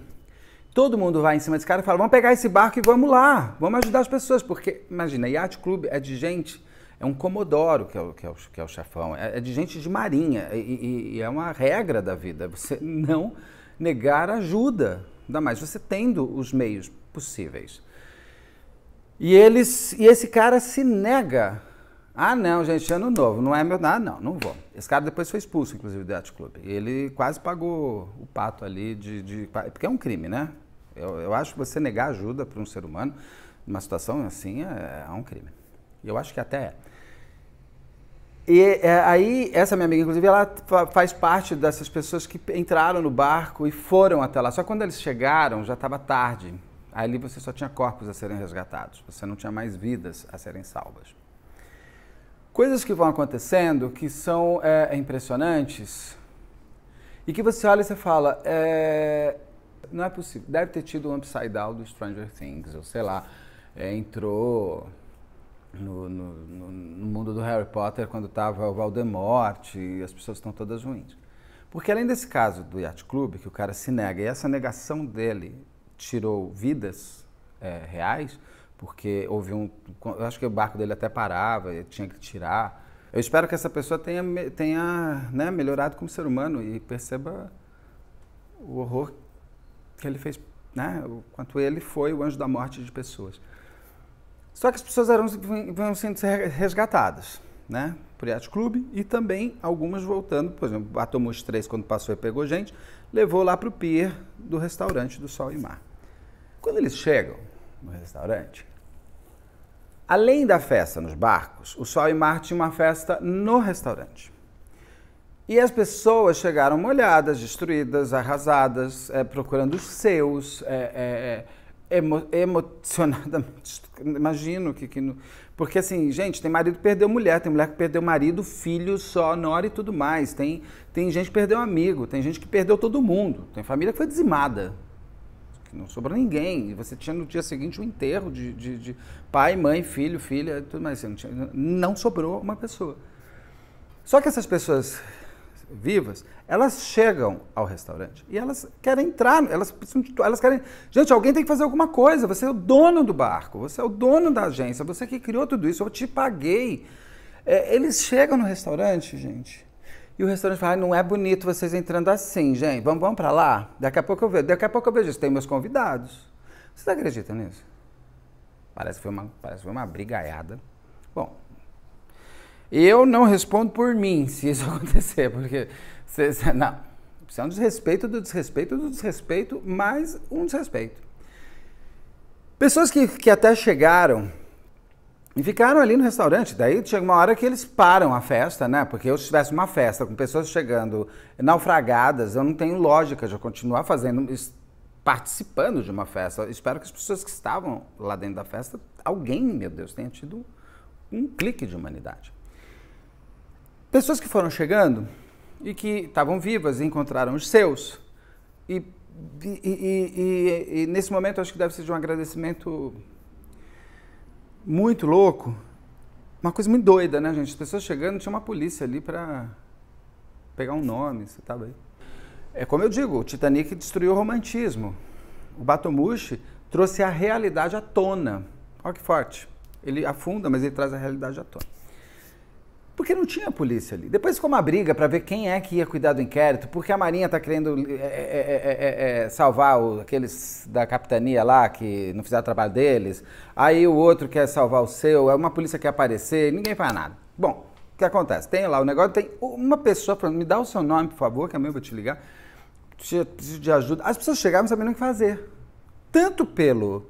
Todo mundo vai em cima desse cara e fala: vamos pegar esse barco e vamos lá, vamos ajudar as pessoas. Porque, imagina, Yacht Club é de gente, é um comodoro que é o, que é o, que é o chefão, é, é de gente de marinha. E, e, e é uma regra da vida você não negar ajuda, ainda mais você tendo os meios possíveis. E, eles, e esse cara se nega ah, não, gente, é ano novo, não é meu. Ah, não, não vou. Esse cara depois foi expulso, inclusive, do Yacht Club. Ele quase pagou o pato ali de. de... Porque é um crime, né? Eu, eu acho que você negar ajuda para um ser humano, numa situação assim, é, é um crime. E eu acho que até é. E é, aí, essa minha amiga, inclusive, ela faz parte dessas pessoas que entraram no barco e foram até lá. Só quando eles chegaram, já estava tarde. Ali você só tinha corpos a serem resgatados, você não tinha mais vidas a serem salvas coisas que vão acontecendo que são é, impressionantes e que você olha e você fala, é, não é possível, deve ter tido um upside down do Stranger Things, ou sei lá, é, entrou no, no, no, mundo do Harry Potter quando estava o Voldemort e as pessoas estão todas ruins. Porque além desse caso do Yacht Club, que o cara se nega, e essa negação dele tirou vidas é, reais, porque houve um. Eu acho que o barco dele até parava, tinha que tirar. Eu espero que essa pessoa tenha, tenha né, melhorado como ser humano e perceba o horror que ele fez, né? O quanto ele foi o anjo da morte de pessoas. Só que as pessoas eram, vão sendo resgatadas, né? Por Yacht Club e também algumas voltando, por exemplo, Batomus 3, quando passou e pegou gente, levou lá para o pier do restaurante do Sol e Mar. Quando eles chegam no restaurante, Além da festa nos barcos, o Sol e Mar tinha uma festa no restaurante. E as pessoas chegaram molhadas, destruídas, arrasadas, é, procurando os seus, é, é, emo, emocionadamente. Imagino que, que. Porque, assim, gente, tem marido que perdeu mulher, tem mulher que perdeu marido, filho, só, nora e tudo mais. Tem, tem gente que perdeu amigo, tem gente que perdeu todo mundo, tem família que foi dizimada não sobrou ninguém. E você tinha no dia seguinte o um enterro de, de, de, pai, mãe, filho, filha, tudo mais. Não, tinha, não sobrou uma pessoa. Só que essas pessoas vivas, elas chegam ao restaurante e elas querem entrar, elas precisam de, elas querem, gente, alguém tem que fazer alguma coisa, você é o dono do barco, você é o dono da agência, você que criou tudo isso, eu te paguei. É, eles chegam no restaurante, gente, e o restaurante fala, não é bonito vocês entrando assim, gente. Vamos, vamos para lá? Daqui a pouco eu vejo. Daqui a pouco eu vejo isso. Tem meus convidados. Vocês tá acreditam nisso? Parece que foi uma, parece que foi uma brigaiada. Bom, eu não respondo por mim se isso acontecer, porque... Se, se, não, isso é um desrespeito do desrespeito do desrespeito, mais um desrespeito. Pessoas que, que até chegaram e ficaram ali no restaurante. Daí chega uma hora que eles param a festa, né? Porque eu, se tivesse uma festa com pessoas chegando naufragadas, eu não tenho lógica de continuar fazendo, participando de uma festa. Eu espero que as pessoas que estavam lá dentro da festa, alguém, meu Deus, tenha tido um clique de humanidade. Pessoas que foram chegando e que estavam vivas e encontraram os seus. E, e, e, e nesse momento acho que deve ser de um agradecimento muito louco. Uma coisa muito doida, né, gente? As pessoas chegando, tinha uma polícia ali para pegar um nome, você tava tá aí É como eu digo, o Titanic destruiu o romantismo. O Batomushi trouxe a realidade à tona. Olha que forte. Ele afunda, mas ele traz a realidade à tona porque não tinha polícia ali. Depois ficou uma briga para ver quem é que ia cuidar do inquérito, porque a Marinha está querendo é, é, é, salvar o, aqueles da capitania lá que não fizeram o trabalho deles, aí o outro quer salvar o seu, é uma polícia que quer aparecer, ninguém faz nada. Bom, o que acontece? Tem lá o negócio, tem uma pessoa falando, me dá o seu nome, por favor, que amanhã eu vou te ligar, preciso de ajuda. As pessoas chegavam sabendo o que fazer, tanto pelo,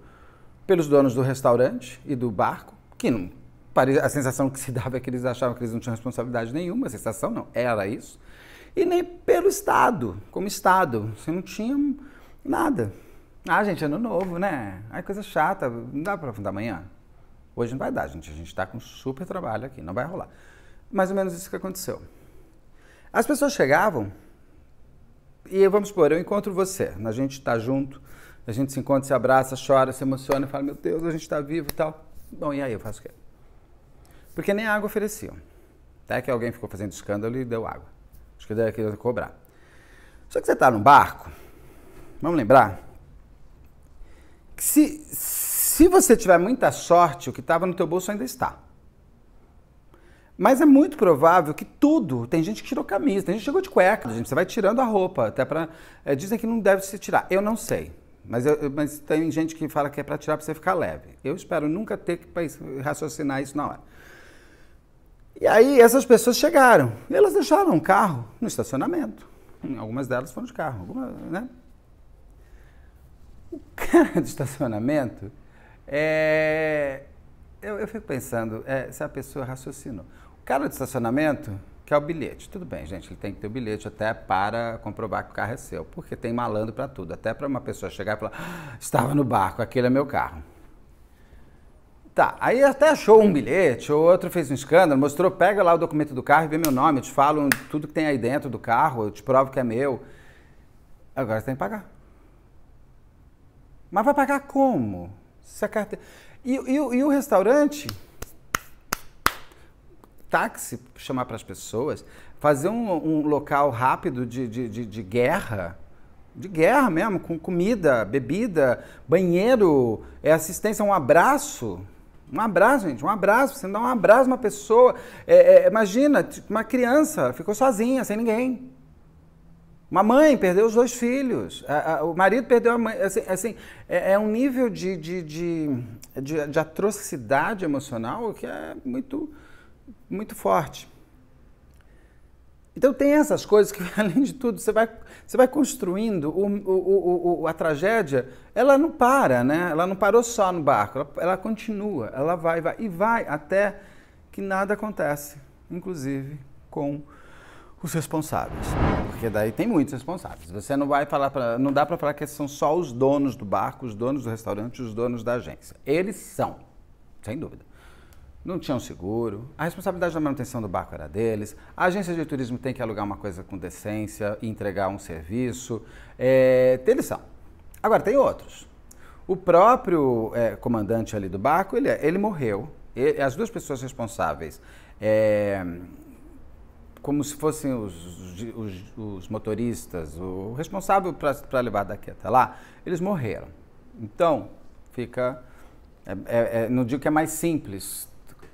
pelos donos do restaurante e do barco, que não a sensação que se dava é que eles achavam que eles não tinham responsabilidade nenhuma, a sensação não era isso, e nem pelo Estado, como Estado, você não tinha nada. Ah, gente, ano novo, né? Ai, coisa chata, não dá para fundar amanhã? Hoje não vai dar, gente, a gente está com super trabalho aqui, não vai rolar. Mais ou menos isso que aconteceu. As pessoas chegavam e vamos supor, eu encontro você, a gente está junto, a gente se encontra, se abraça, chora, se emociona e fala, meu Deus, a gente está vivo e tal. Bom, e aí eu faço o quê? Porque nem água ofereciam. Até que alguém ficou fazendo escândalo e deu água. Acho que deve queria cobrar. Só que você está num barco, vamos lembrar, que se, se você tiver muita sorte, o que estava no teu bolso ainda está. Mas é muito provável que tudo. Tem gente que tirou camisa, tem gente que chegou de cueca, gente. Você vai tirando a roupa, até para. É, eh, dizem que não deve se tirar. Eu não sei. Mas, eu, mas tem gente que fala que é para tirar para você ficar leve. Eu espero nunca ter que raciocinar isso na hora. E aí essas pessoas chegaram. E elas deixaram um carro no estacionamento. Algumas delas foram de carro, algumas, né? O cara do estacionamento, é... eu, eu fico pensando é, se a pessoa raciocinou. O cara do estacionamento quer o bilhete. Tudo bem, gente, ele tem que ter o bilhete até para comprovar que o carro é seu, porque tem malandro para tudo, até para uma pessoa chegar e falar: ah, estava no barco, aquele é meu carro. Tá, aí até achou um bilhete, ou outro fez um escândalo, mostrou, pega lá o documento do carro e vê meu nome, eu te falo tudo que tem aí dentro do carro, eu te provo que é meu. Agora você tem que pagar. Mas vai pagar como? Se a carteira... E, e, e o restaurante? Táxi, chamar para as pessoas, fazer um, um local rápido de, de, de, de, guerra, de guerra mesmo, com comida, bebida, banheiro, é assistência, um abraço. Um abraço, gente, um abraço. Você não dá um abraço uma pessoa. É, é, imagina, tipo, uma criança ficou sozinha, sem ninguém. Uma mãe perdeu os dois filhos. A, a, o marido perdeu a mãe. Assim, assim é, é, um nível de, de, de, de, de atrocidade emocional que é muito, muito forte. Então tem essas coisas que, além de tudo, você vai, você vai construindo o, o, o, a tragédia, ela não para, né? Ela não parou só no barco, ela, ela continua, ela vai, vai e vai até que nada acontece, inclusive com os responsáveis. Porque daí tem muitos responsáveis. Você não vai falar para, não dá para falar que são só os donos do barco, os donos do restaurante, os donos da agência. Eles são, sem dúvida não tinham seguro, a responsabilidade da manutenção do barco era deles, a agência de turismo tem que alugar uma coisa com decência e entregar um serviço. É, eles são. Agora, tem outros. O próprio é, comandante ali do barco, ele, ele morreu. Ele, as duas pessoas responsáveis, é, como se fossem os, os, os motoristas, o responsável para levar daqui até lá, eles morreram. Então, fica é, é, é não digo que é mais simples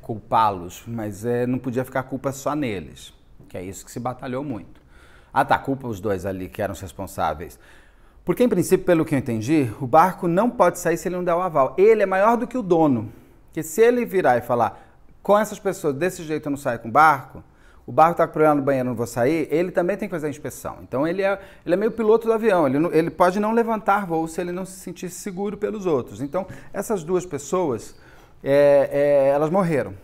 culpá-los, mas é, não podia ficar culpa só neles, que é isso que se batalhou muito. Ah, tá, culpa os dois ali que eram os responsáveis. Porque, em princípio, pelo que eu entendi, o barco não pode sair se ele não der o aval. Ele é maior do que o dono. Porque se ele virar e falar, com essas pessoas, desse jeito eu não saio com o barco, o barco está com problema no banheiro, não vou sair, ele também tem que fazer a inspeção. Então ele é, ele é meio piloto do avião, ele, não, ele pode não levantar voo se ele não se sentir seguro pelos outros. Então essas duas pessoas é, é, elas morreram.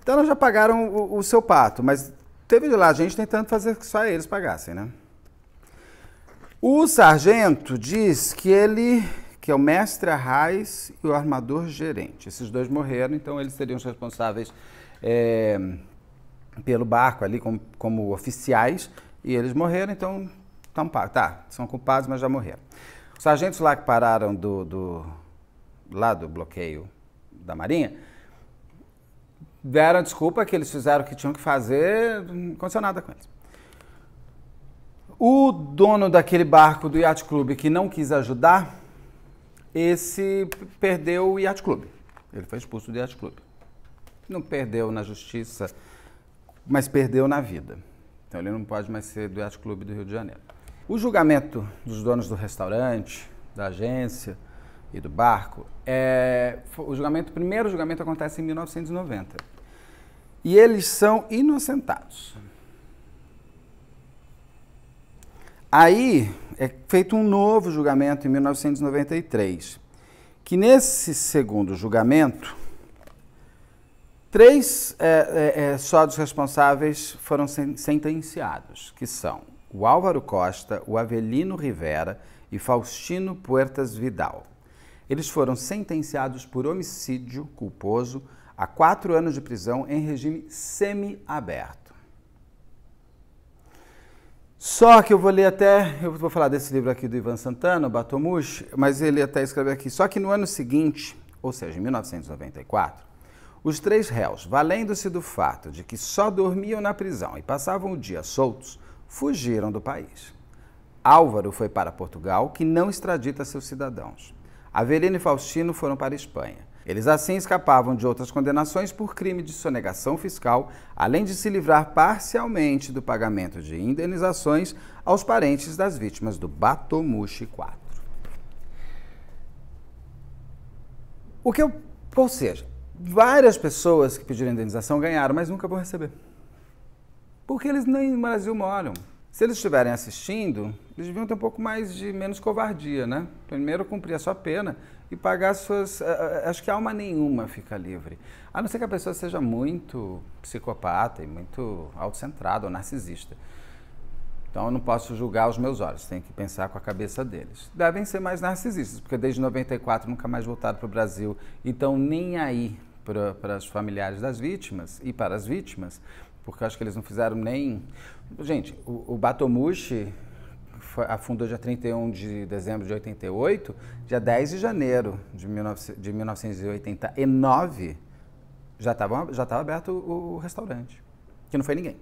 Então elas já pagaram o, o, seu pato, mas teve lá gente tentando fazer que só eles pagassem, né? O sargento diz que ele, que é o mestre Arraes e o armador gerente. Esses dois morreram, então eles seriam os responsáveis é, pelo barco ali como, como oficiais, e eles morreram, então tamparam. Tá, são culpados, mas já morreram. Os sargentos lá que pararam do, do lá do bloqueio da Marinha, deram a desculpa que eles fizeram o que tinham que fazer, não aconteceu nada com eles. O dono daquele barco do Yacht Club que não quis ajudar, esse perdeu o Yacht Club. Ele foi expulso do Yacht Club. Não perdeu na justiça, mas perdeu na vida. Então ele não pode mais ser do Yacht Club do Rio de Janeiro. O julgamento dos donos do restaurante, da agência, e do barco, é, o julgamento, o primeiro julgamento acontece em 1990. E eles são inocentados. Aí é feito um novo julgamento em 1993, que nesse segundo julgamento, três é, é, é responsáveis foram sentenciados, que são o Álvaro Costa, o Avelino Rivera e Faustino Puertas Vidal. Eles foram sentenciados por homicídio culposo a quatro anos de prisão em regime semi-aberto. Só que eu vou ler até, eu vou falar desse livro aqui do Ivan Santana, Batomush, mas ele até escreveu aqui. Só que no ano seguinte, ou seja, em 1994, os três réus, valendo-se do fato de que só dormiam na prisão e passavam o dia soltos, fugiram do país. Álvaro foi para Portugal, que não extradita seus cidadãos. Avelino e Faustino foram para a Espanha. Eles assim escapavam de outras condenações por crime de sonegação fiscal, além de se livrar parcialmente do pagamento de indenizações aos parentes das vítimas do Batomushi 4. O que eu, ou seja, várias pessoas que pediram indenização ganharam, mas nunca vão receber. Porque eles nem no Brasil moram. Se eles estiverem assistindo, eles deviam ter um pouco mais de menos covardia, né? Primeiro cumprir a sua pena e pagar suas. Eh, eh, acho que alma nenhuma fica livre. A não ser que a pessoa seja muito psicopata e muito autocentrada ou narcisista. Então eu não posso julgar os meus olhos, tenho que pensar com a cabeça deles. Devem ser mais narcisistas, porque desde 94 nunca mais voltaram para o Brasil, então nem aí para os familiares das vítimas e para as vítimas, porque acho que eles não fizeram nem Gente, o, o Batomushi afundou dia 31 de dezembro de 88, dia 10 de janeiro de, 19, de 1989 já estava já tava aberto o, o restaurante, que não foi ninguém.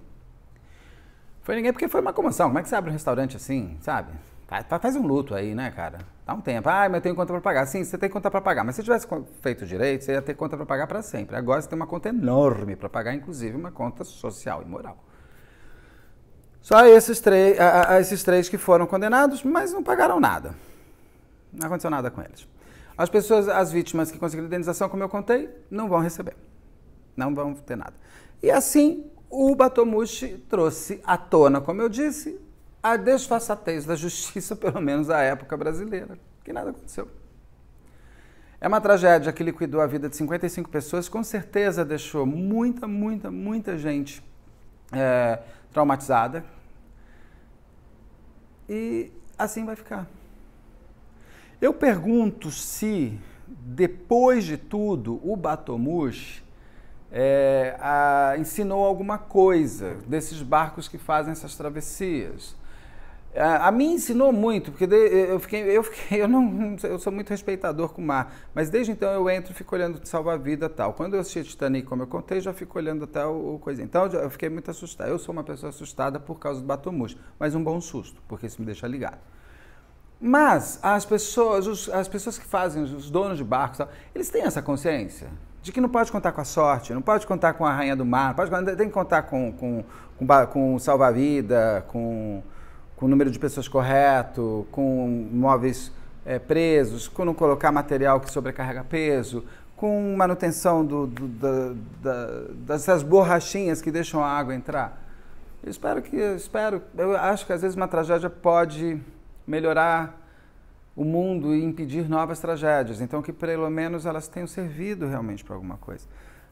Foi ninguém porque foi uma comoção. Como é que você abre um restaurante assim, sabe? Faz um luto aí, né, cara? Dá um tempo. Ah, mas eu tenho conta para pagar. Sim, você tem conta para pagar. Mas se tivesse feito direito, você ia ter conta para pagar para sempre. Agora você tem uma conta enorme para pagar, inclusive uma conta social e moral. Só esses três, a, a, esses três que foram condenados, mas não pagaram nada. Não aconteceu nada com eles. As pessoas, as vítimas que conseguiram indenização, como eu contei, não vão receber. Não vão ter nada. E assim, o Batomushi trouxe à tona, como eu disse, a desfaçatez da justiça, pelo menos à época brasileira, que nada aconteceu. É uma tragédia que liquidou a vida de 55 pessoas, com certeza deixou muita, muita, muita gente é, traumatizada. E assim vai ficar. Eu pergunto se, depois de tudo, o Batomush é, a, ensinou alguma coisa desses barcos que fazem essas travessias. A, mim ensinou muito, porque eu fiquei, eu fiquei, eu não, eu sou muito respeitador com o mar, mas desde então eu entro, e fico olhando salva-vida tal. Quando eu assisti Titanic, como eu contei, já fico olhando até o coisa. Então eu fiquei muito assustado. Eu sou uma pessoa assustada por causa do batomush, mas um bom susto, porque isso me deixa ligado. Mas as pessoas, os, as pessoas que fazem, os donos de barcos, tal, eles têm essa consciência de que não pode contar com a sorte, não pode contar com a rainha do mar, pode, tem que contar com, com, com, com salva-vida, com com o número de pessoas correto, com móveis é, presos, com não colocar material que sobrecarrega peso, com manutenção do, do, da, dessas borrachinhas que deixam a água entrar. Eu espero que, eu espero, eu acho que às vezes uma tragédia pode melhorar o mundo e impedir novas tragédias. Então que pelo menos elas tenham servido realmente para alguma coisa.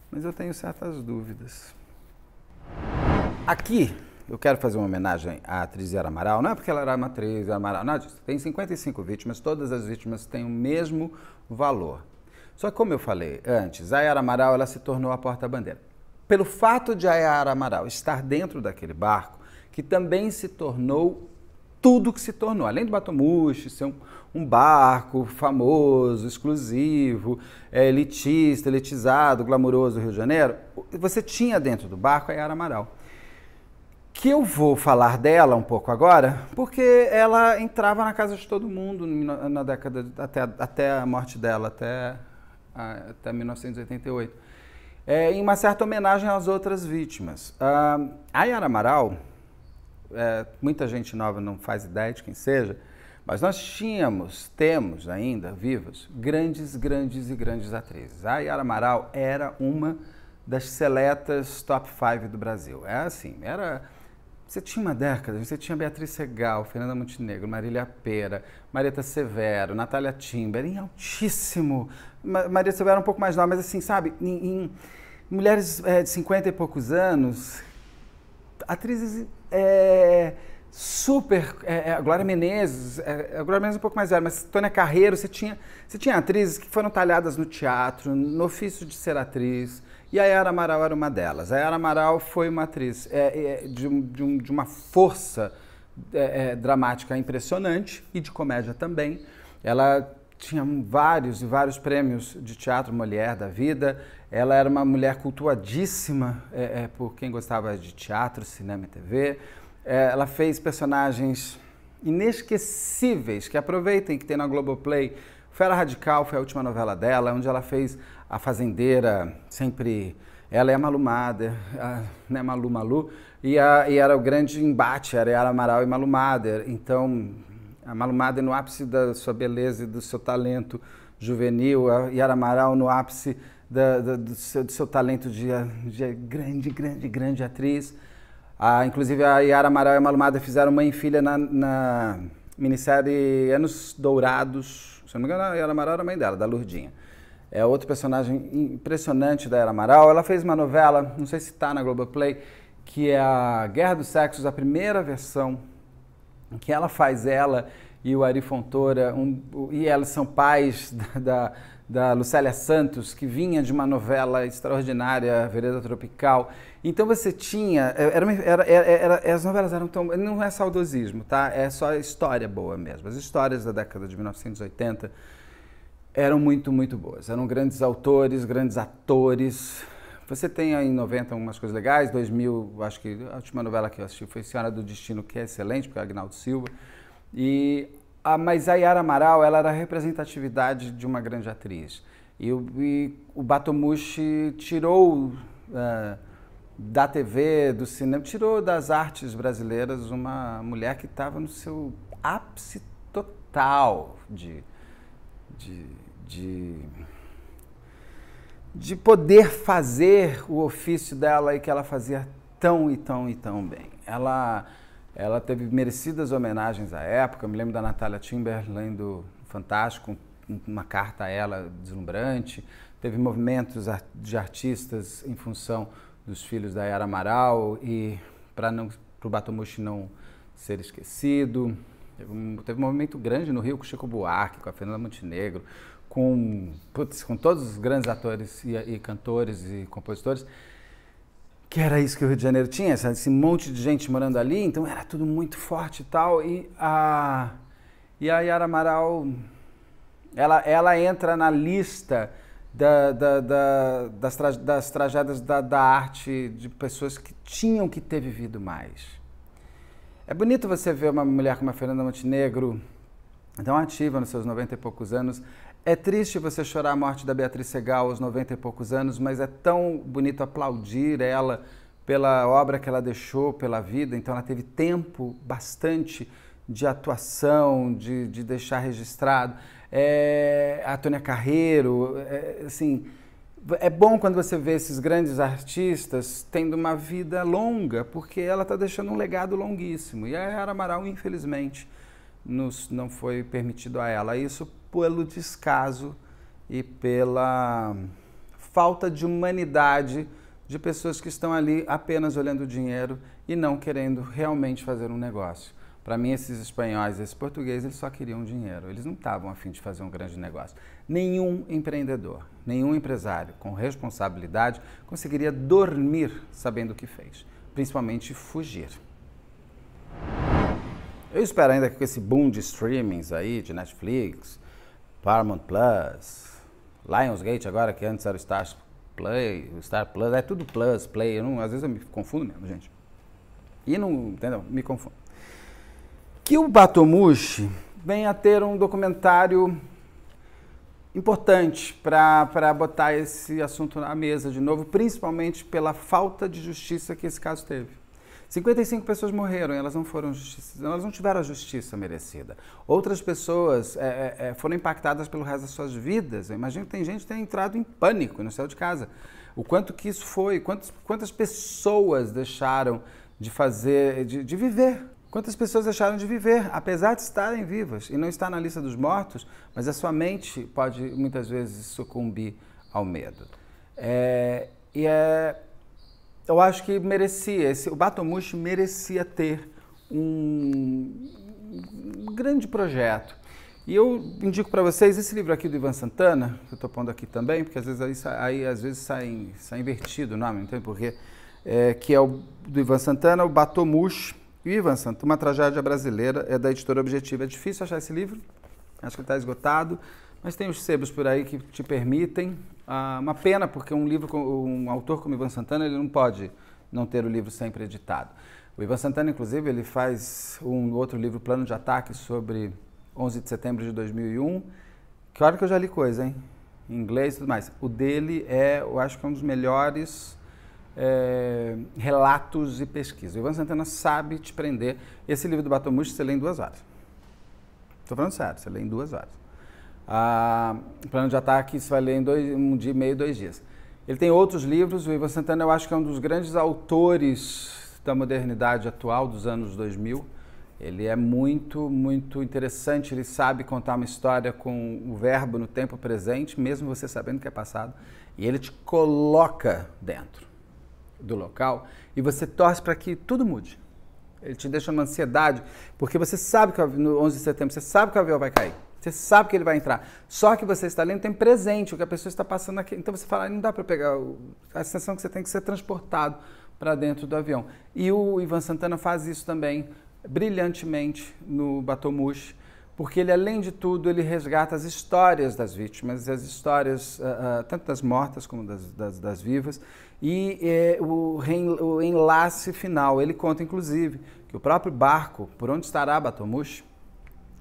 Mas eu tenho certas dúvidas. Aqui eu quero fazer uma homenagem à atriz Yara Amaral, não é porque ela era uma atriz, Yara Amaral, nada disso. Tem 55 vítimas, todas as vítimas têm o mesmo valor. Só que, como eu falei antes, a Yara Amaral ela se tornou a porta-bandeira. Pelo fato de a Yara Amaral estar dentro daquele barco, que também se tornou tudo que se tornou. Além do Batomushi ser um, um, barco famoso, exclusivo, é, elitista, elitizado, glamouroso do Rio de Janeiro, você tinha dentro do barco a Yara Amaral que eu vou falar dela um pouco agora, porque ela entrava na casa de todo mundo na, na década até, até a morte dela, até, a, ah, até 1988, é, em uma certa homenagem às outras vítimas. Uh, a Yara Amaral, é, muita gente nova não faz ideia de quem seja, mas nós tínhamos, temos ainda vivos, grandes, grandes e grandes atrizes. A Yara Amaral era uma das seletas top 5 do Brasil. É assim, era você tinha uma década, você tinha Beatriz Segal, Fernanda Montenegro, Marília Pera, Marieta Severo, Natália Timber, em altíssimo. Maria Severo era um pouco mais nova, mas assim, sabe, em, em mulheres é, de 50 e poucos anos, atrizes é, super. É, é a Glória Menezes, é, a Glória Menezes um pouco mais velha, mas Tônia Carreiro, você tinha, você tinha atrizes que foram talhadas no teatro, no ofício de ser atriz e a Yara Amaral era uma delas. A Yara Amaral foi uma atriz é, é, de, um, de, um, de, uma força é, é dramática impressionante e de comédia também. Ela tinha vários e vários prêmios de teatro mulher da vida. Ela era uma mulher cultuadíssima é, é, por quem gostava de teatro, cinema e TV. ela fez personagens inesquecíveis que aproveitem que tem na Globoplay. Fera Radical foi a última novela dela, onde ela fez a fazendeira sempre ela é a Malu Mader, a, né, Malu Malu, e, a, e, era o grande embate, era Yara Amaral e Malu Mader. Então, a Malu Mader no ápice da sua beleza e do seu talento juvenil, a Yara Amaral no ápice da, da, do, seu, do, seu, talento de, de, grande, grande, grande atriz. inclusive, a Yara Amaral e a Malu Mader fizeram mãe e filha na, na minissérie Anos Dourados, se não me engano, a Yara Amaral era a mãe dela, da Lurdinha é outro personagem impressionante da Era Amaral. Ela fez uma novela, não sei se está na Globoplay, que é a Guerra dos Sexos, a primeira versão, que ela faz ela e o Ari Fontoura, um, e elas são pais da, da, da, Lucélia Santos, que vinha de uma novela extraordinária, Vereda Tropical. Então você tinha, é, era, era, era, é, é, era, as novelas eram tão, não é saudosismo, tá? É só história boa mesmo. As histórias da década de 1980 eram muito, muito boas. Eram grandes autores, grandes atores. Você tem aí em 90 umas coisas legais, 2000, acho que a última novela que eu assisti foi Senhora do Destino, que é excelente, porque é Agnaldo Silva. E, a, mas a Yara Amaral, ela era a representatividade de uma grande atriz. E, o, e o Batomushi tirou uh, da TV, do cinema, tirou das artes brasileiras uma mulher que estava no seu ápice total de de, de, de poder fazer o ofício dela e que ela fazia tão e tão e tão bem. Ela, ela teve merecidas homenagens à época. Eu me lembro da Natália Timber lendo Fantástico, uma carta a ela deslumbrante. Teve movimentos de artistas em função dos filhos da Yara Amaral e para o Batomushi não ser esquecido. Um, teve um movimento grande no Rio com Chico Buarque, com a Fernanda Montenegro, com, putz, com todos os grandes atores e, e, cantores e compositores, que era isso que o Rio de Janeiro tinha, sabe? esse monte de gente morando ali, então era tudo muito forte e tal. E a, e a Yara Amaral, ela, ela entra na lista da, da, da, das, tra, das tragédias da, da arte de pessoas que tinham que ter vivido mais. É bonito você ver uma mulher como a Fernanda Montenegro, tão ativa nos seus 90 e poucos anos. É triste você chorar a morte da Beatriz Segal aos 90 e poucos anos, mas é tão bonito aplaudir ela pela obra que ela deixou, pela vida. Então ela teve tempo bastante de atuação, de, de deixar registrado. É, a Tônia Carreiro, é, assim, é bom quando você vê esses grandes artistas tendo uma vida longa, porque ela está deixando um legado longuíssimo. E a Yara Amaral, infelizmente, nos, não foi permitido a ela. Isso pelo descaso e pela falta de humanidade de pessoas que estão ali apenas olhando o dinheiro e não querendo realmente fazer um negócio. Para mim, esses espanhóis, esses portugueses, eles só queriam dinheiro. Eles não estavam afim de fazer um grande negócio. Nenhum empreendedor, nenhum empresário com responsabilidade conseguiria dormir sabendo o que fez, principalmente fugir. Eu espero ainda que com esse boom de streamings aí, de Netflix, Paramount Plus, Lionsgate agora, que antes era o Star Play, o Star Plus, é tudo Plus, Play, não, às vezes eu me confundo mesmo, gente. E não, entendeu? Me confundo. Que o Batomushi venha ter um documentário importante para botar esse assunto na mesa de novo, principalmente pela falta de justiça que esse caso teve. 55 pessoas morreram e elas não foram justiça, elas não tiveram a justiça merecida. Outras pessoas é, é, é, foram impactadas pelo resto das suas vidas. Eu imagino que tem gente que tem entrado em pânico no céu de casa. O quanto que isso foi, quantos, quantas pessoas deixaram de fazer, de, de viver Quantas pessoas deixaram de viver, apesar de estarem vivas e não estar na lista dos mortos, mas a sua mente pode muitas vezes sucumbir ao medo. É, e é, eu acho que merecia, esse, o Batomush merecia ter um, um grande projeto. E eu indico para vocês esse livro aqui do Ivan Santana, que eu estou pondo aqui também, porque às vezes aí, aí às vezes sai, sai invertido o nome, não tem porquê, é, que é o do Ivan Santana, o Batomush. E Ivan Santo, Uma Tragédia Brasileira, é da editora Objetiva. É difícil achar esse livro, acho que está esgotado, mas tem os sebos por aí que te permitem. Ah, uma pena, porque um livro, um autor como Ivan Santana, ele não pode não ter o livro sempre editado. O Ivan Santana, inclusive, ele faz um outro livro, Plano de Ataque, sobre 11 de setembro de 2001. Que hora que eu já li coisa, hein? Em inglês e tudo mais. O dele é, eu acho que é um dos melhores é, relatos e pesquisa. O Ivan Santana sabe te prender. Esse livro do Batomush você lê em duas horas. Estou falando sério, você lê em duas horas. Ah, plano de ataque você vai ler em dois, um dia e meio, dois dias. Ele tem outros livros. O Ivan Santana eu acho que é um dos grandes autores da modernidade atual, dos anos 2000. Ele é muito, muito interessante. Ele sabe contar uma história com o verbo no tempo presente, mesmo você sabendo que é passado. E ele te coloca dentro do local e você torce para que tudo mude. Ele te deixa uma ansiedade, porque você sabe que no 11 de setembro, você sabe que o avião vai cair. Você sabe que ele vai entrar. Só que você está lendo, tem presente o que a pessoa está passando aqui. Então você fala, ah, não dá para pegar. O... A sensação que você tem é que ser transportado para dentro do avião. E o Ivan Santana faz isso também brilhantemente no Batomush, porque ele, além de tudo, ele resgata as histórias das vítimas, as histórias, uh, uh, tanto das mortas como das, das, das vivas, e é, o, o, enlace final. Ele conta, inclusive, que o próprio barco, por onde estará Batomushi,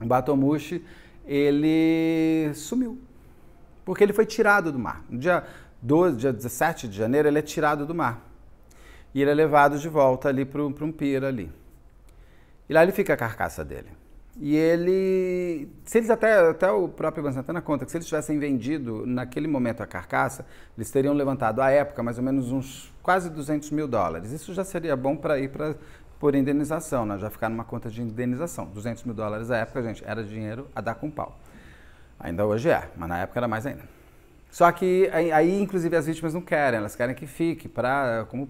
Batomushi, ele sumiu, porque ele foi tirado do mar. No dia 12, dia 17 de janeiro, ele é tirado do mar. E ele é levado de volta ali para um pira ali. E lá ele fica a carcaça dele. E ele, se eles até, até o próprio Ivan Santana conta que se eles tivessem vendido naquele momento a carcaça, eles teriam levantado à época mais ou menos uns quase 200 mil dólares. Isso já seria bom para ir para por indenização, né? já ficar numa conta de indenização. 200 mil dólares à época, gente, era dinheiro a dar com pau. Ainda hoje é, mas na época era mais ainda. Só que aí, inclusive, as vítimas não querem, elas querem que fique para como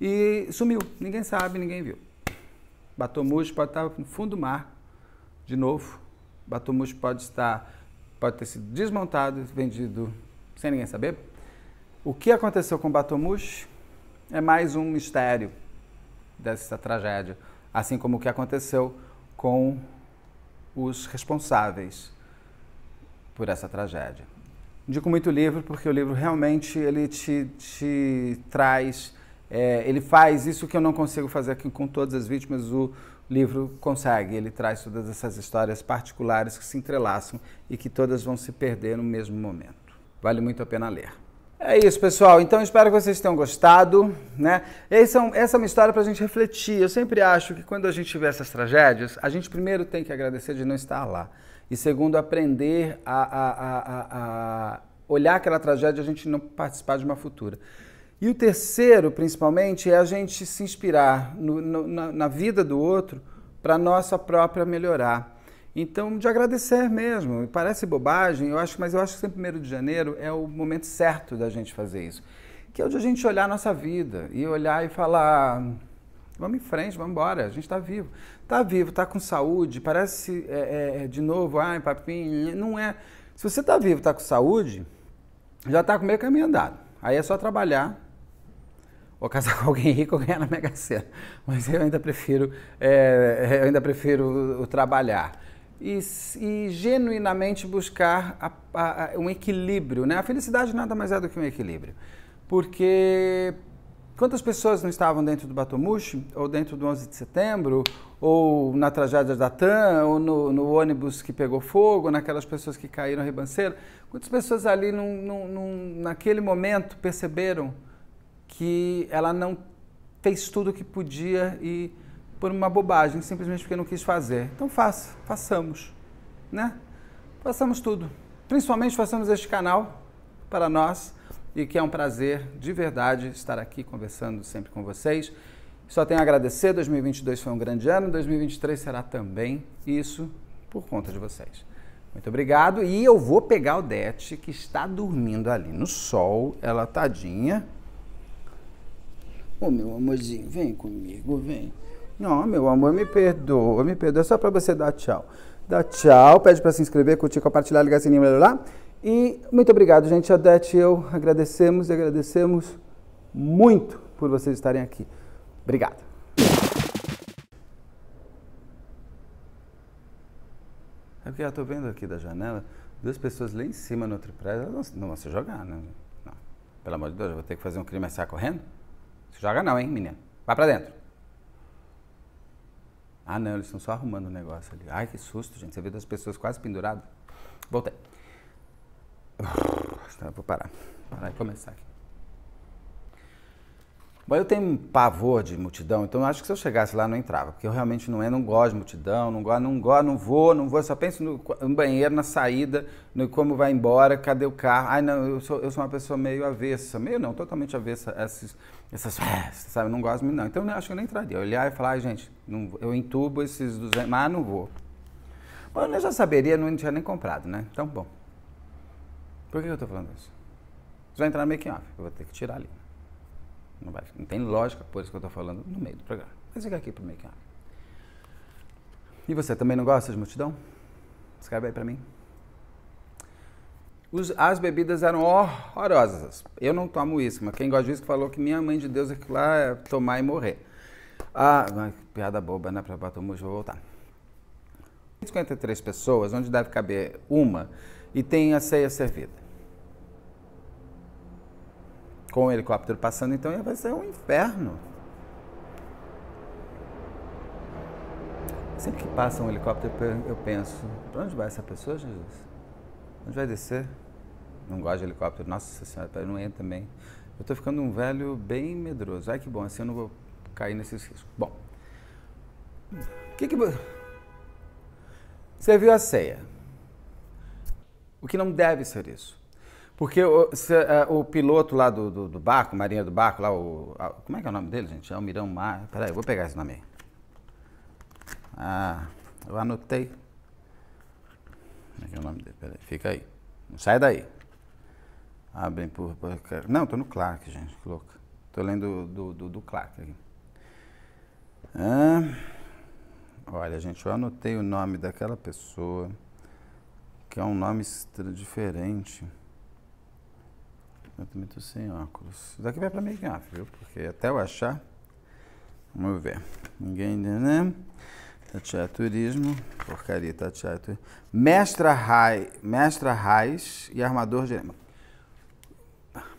e sumiu. Ninguém sabe, ninguém viu. Batomush pode estar no fundo do mar de novo. Batumush pode estar, pode ter sido desmontado, vendido sem ninguém saber. O que aconteceu com Batumush é mais um mistério dessa tragédia, assim como o que aconteceu com os responsáveis por essa tragédia. Indico muito o livro porque o livro realmente ele te, te traz, é, ele faz isso que eu não consigo fazer aqui com todas as vítimas. O, livro consegue. Ele traz todas essas histórias particulares que se entrelaçam e que todas vão se perder no mesmo momento. Vale muito a pena ler. É isso, pessoal. Então, espero que vocês tenham gostado, né? Essa, é essa é uma história para a gente refletir. Eu sempre acho que quando a gente tiver essas tragédias, a gente primeiro tem que agradecer de não estar lá. E segundo, aprender a, a, a, a olhar aquela tragédia e a gente não participar de uma futura. E o terceiro, principalmente, é a gente se inspirar no, no, na, vida do outro para nossa própria melhorar. Então, de agradecer mesmo. Parece bobagem, eu acho, mas eu acho que sempre 1 de janeiro é o momento certo da gente fazer isso. Que é o de a gente olhar a nossa vida e olhar e falar: vamos em frente, vamos embora, a gente está vivo. Está vivo, está com saúde, parece é, é, é, de novo, ai, papinho, não é. Se você está vivo, está com saúde, já está com meio caminho andado. Aí é só trabalhar ou casar com alguém rico ou ganhar na Mega Sena. Mas eu ainda prefiro, é, eu ainda prefiro trabalhar. E, e genuinamente buscar a, a, um equilíbrio, né? A felicidade nada mais é do que um equilíbrio. Porque quantas pessoas não estavam dentro do Batomushi, ou dentro do 11 de setembro, ou na tragédia da TAM, ou no, no ônibus que pegou fogo, naquelas pessoas que caíram ribanceiro? Quantas pessoas ali, num, num, num, naquele momento, perceberam que ela não fez tudo o que podia e por uma bobagem, simplesmente porque não quis fazer. Então faça, façamos, né? Façamos tudo. Principalmente façamos este canal para nós e que é um prazer de verdade estar aqui conversando sempre com vocês. Só tenho a agradecer, 2022 foi um grande ano, 2023 será também isso por conta de vocês. Muito obrigado e eu vou pegar o Dete que está dormindo ali no sol, ela tadinha, Ô meu amorzinho, vem comigo, vem. Não, meu amor, me perdoa, me perdoa. É só pra você dar tchau. Dá tchau, pede pra se inscrever, curtir, compartilhar, ligar sininho, blá, blá, blá. E muito obrigado, gente. Odete e eu agradecemos e agradecemos muito por vocês estarem aqui. Obrigado. É porque eu tô vendo aqui da janela duas pessoas lá em cima no outro prédio. Elas não, vão se jogar, né? Não. Pelo amor de Deus, eu vou ter que fazer um crime e sair correndo? Joga não, hein, menina? Vai pra dentro. Ah, não, eles estão só arrumando o um negócio ali. Ai, que susto, gente. Você vê das pessoas quase penduradas. Voltei. Tá, vou parar. Parar e começar aqui. Bom, eu tenho pavor de multidão, então eu acho que se eu chegasse lá não entrava, porque eu realmente não é, não gosto de multidão, não gosto, não gosto, não vou, não vou, só penso no, no, banheiro, na saída, no como vai embora, cadê o carro? Ai, não, eu sou, eu sou uma pessoa meio avessa, meio não, totalmente avessa essas, essas festas, sabe? não gosto muito, não. Então eu acho que eu não entraria. Eu olhar e falar, ai, gente, não, eu entubo esses 200, mas não vou. Bom, eu já saberia, não tinha nem comprado, né? Então, bom. Por que eu tô falando isso? Vai entrar no making off, eu vou ter que tirar ali. Não, vai, não tem lógica por isso que eu estou falando no meio do programa. Mas fica aqui para o make-up. E você também não gosta de multidão? Escreve aí para mim. Os, as bebidas eram horrorosas. Eu não tomo isso, mas quem gosta disso falou que minha mãe de Deus é que lá é tomar e morrer. Ah, piada boba, né? Para bater vou voltar. 153 pessoas, onde deve caber uma, e tem a ceia servida com o helicóptero passando, então vai ser um inferno. Sempre que passa um helicóptero, eu penso: para onde vai essa pessoa, Jesus? Onde vai descer? Não gosto de helicóptero. Nossa Senhora, eu não entro também. Eu estou ficando um velho bem medroso. Ai, que bom, assim eu não vou cair nesses riscos. Bom, o que que... Serviu a ceia. O que não deve ser isso. Porque o, se, uh, o piloto lá do, do, do, barco, marinha do barco, lá o. A, como é que é o nome dele, gente? É Almirão Mar. Peraí, eu vou pegar esse nome aí. Ah, eu anotei. Como é que é o nome dele? Peraí, fica aí. Não sai daí. Abrem por. não, tô no Clark, gente, que louco. Tô lendo do, do, do Clark aqui. Ah, olha, gente, eu anotei o nome daquela pessoa, que é um nome diferente. Eu também estou sem óculos. Isso daqui vai para make up, viu? Porque até eu achar. Vamos ver. Ninguém ainda, né, né? Tatiá é Turismo. Porcaria, Tatiá é Turismo. Mestra Raiz. Raiz e Armador Gerema.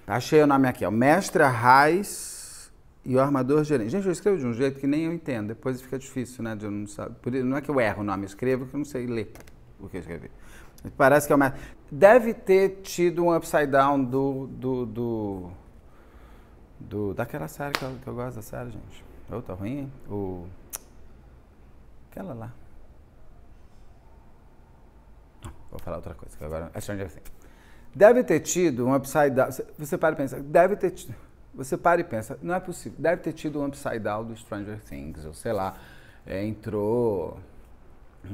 Achei o nome aqui, ó. Mestra Raiz e o Armador Gerente. Gente, eu escrevo de um jeito que nem eu entendo. Depois fica difícil, né? De eu não saber. Por isso, não é que eu erro o nome, eu escrevo que eu não sei ler o que eu escrevi. Parece que é o mestre deve ter tido um upside down do, do, do, do daquela série que eu, que eu, gosto da série, gente. eu oh, ruim, hein? O, aquela lá. vou falar outra coisa, que agora é Stranger Things. Deve ter tido um upside down. Você para e pensa, deve ter tido. Você para e pensa, não é possível. Deve ter tido um upside down do Stranger Things, ou sei lá, é, entrou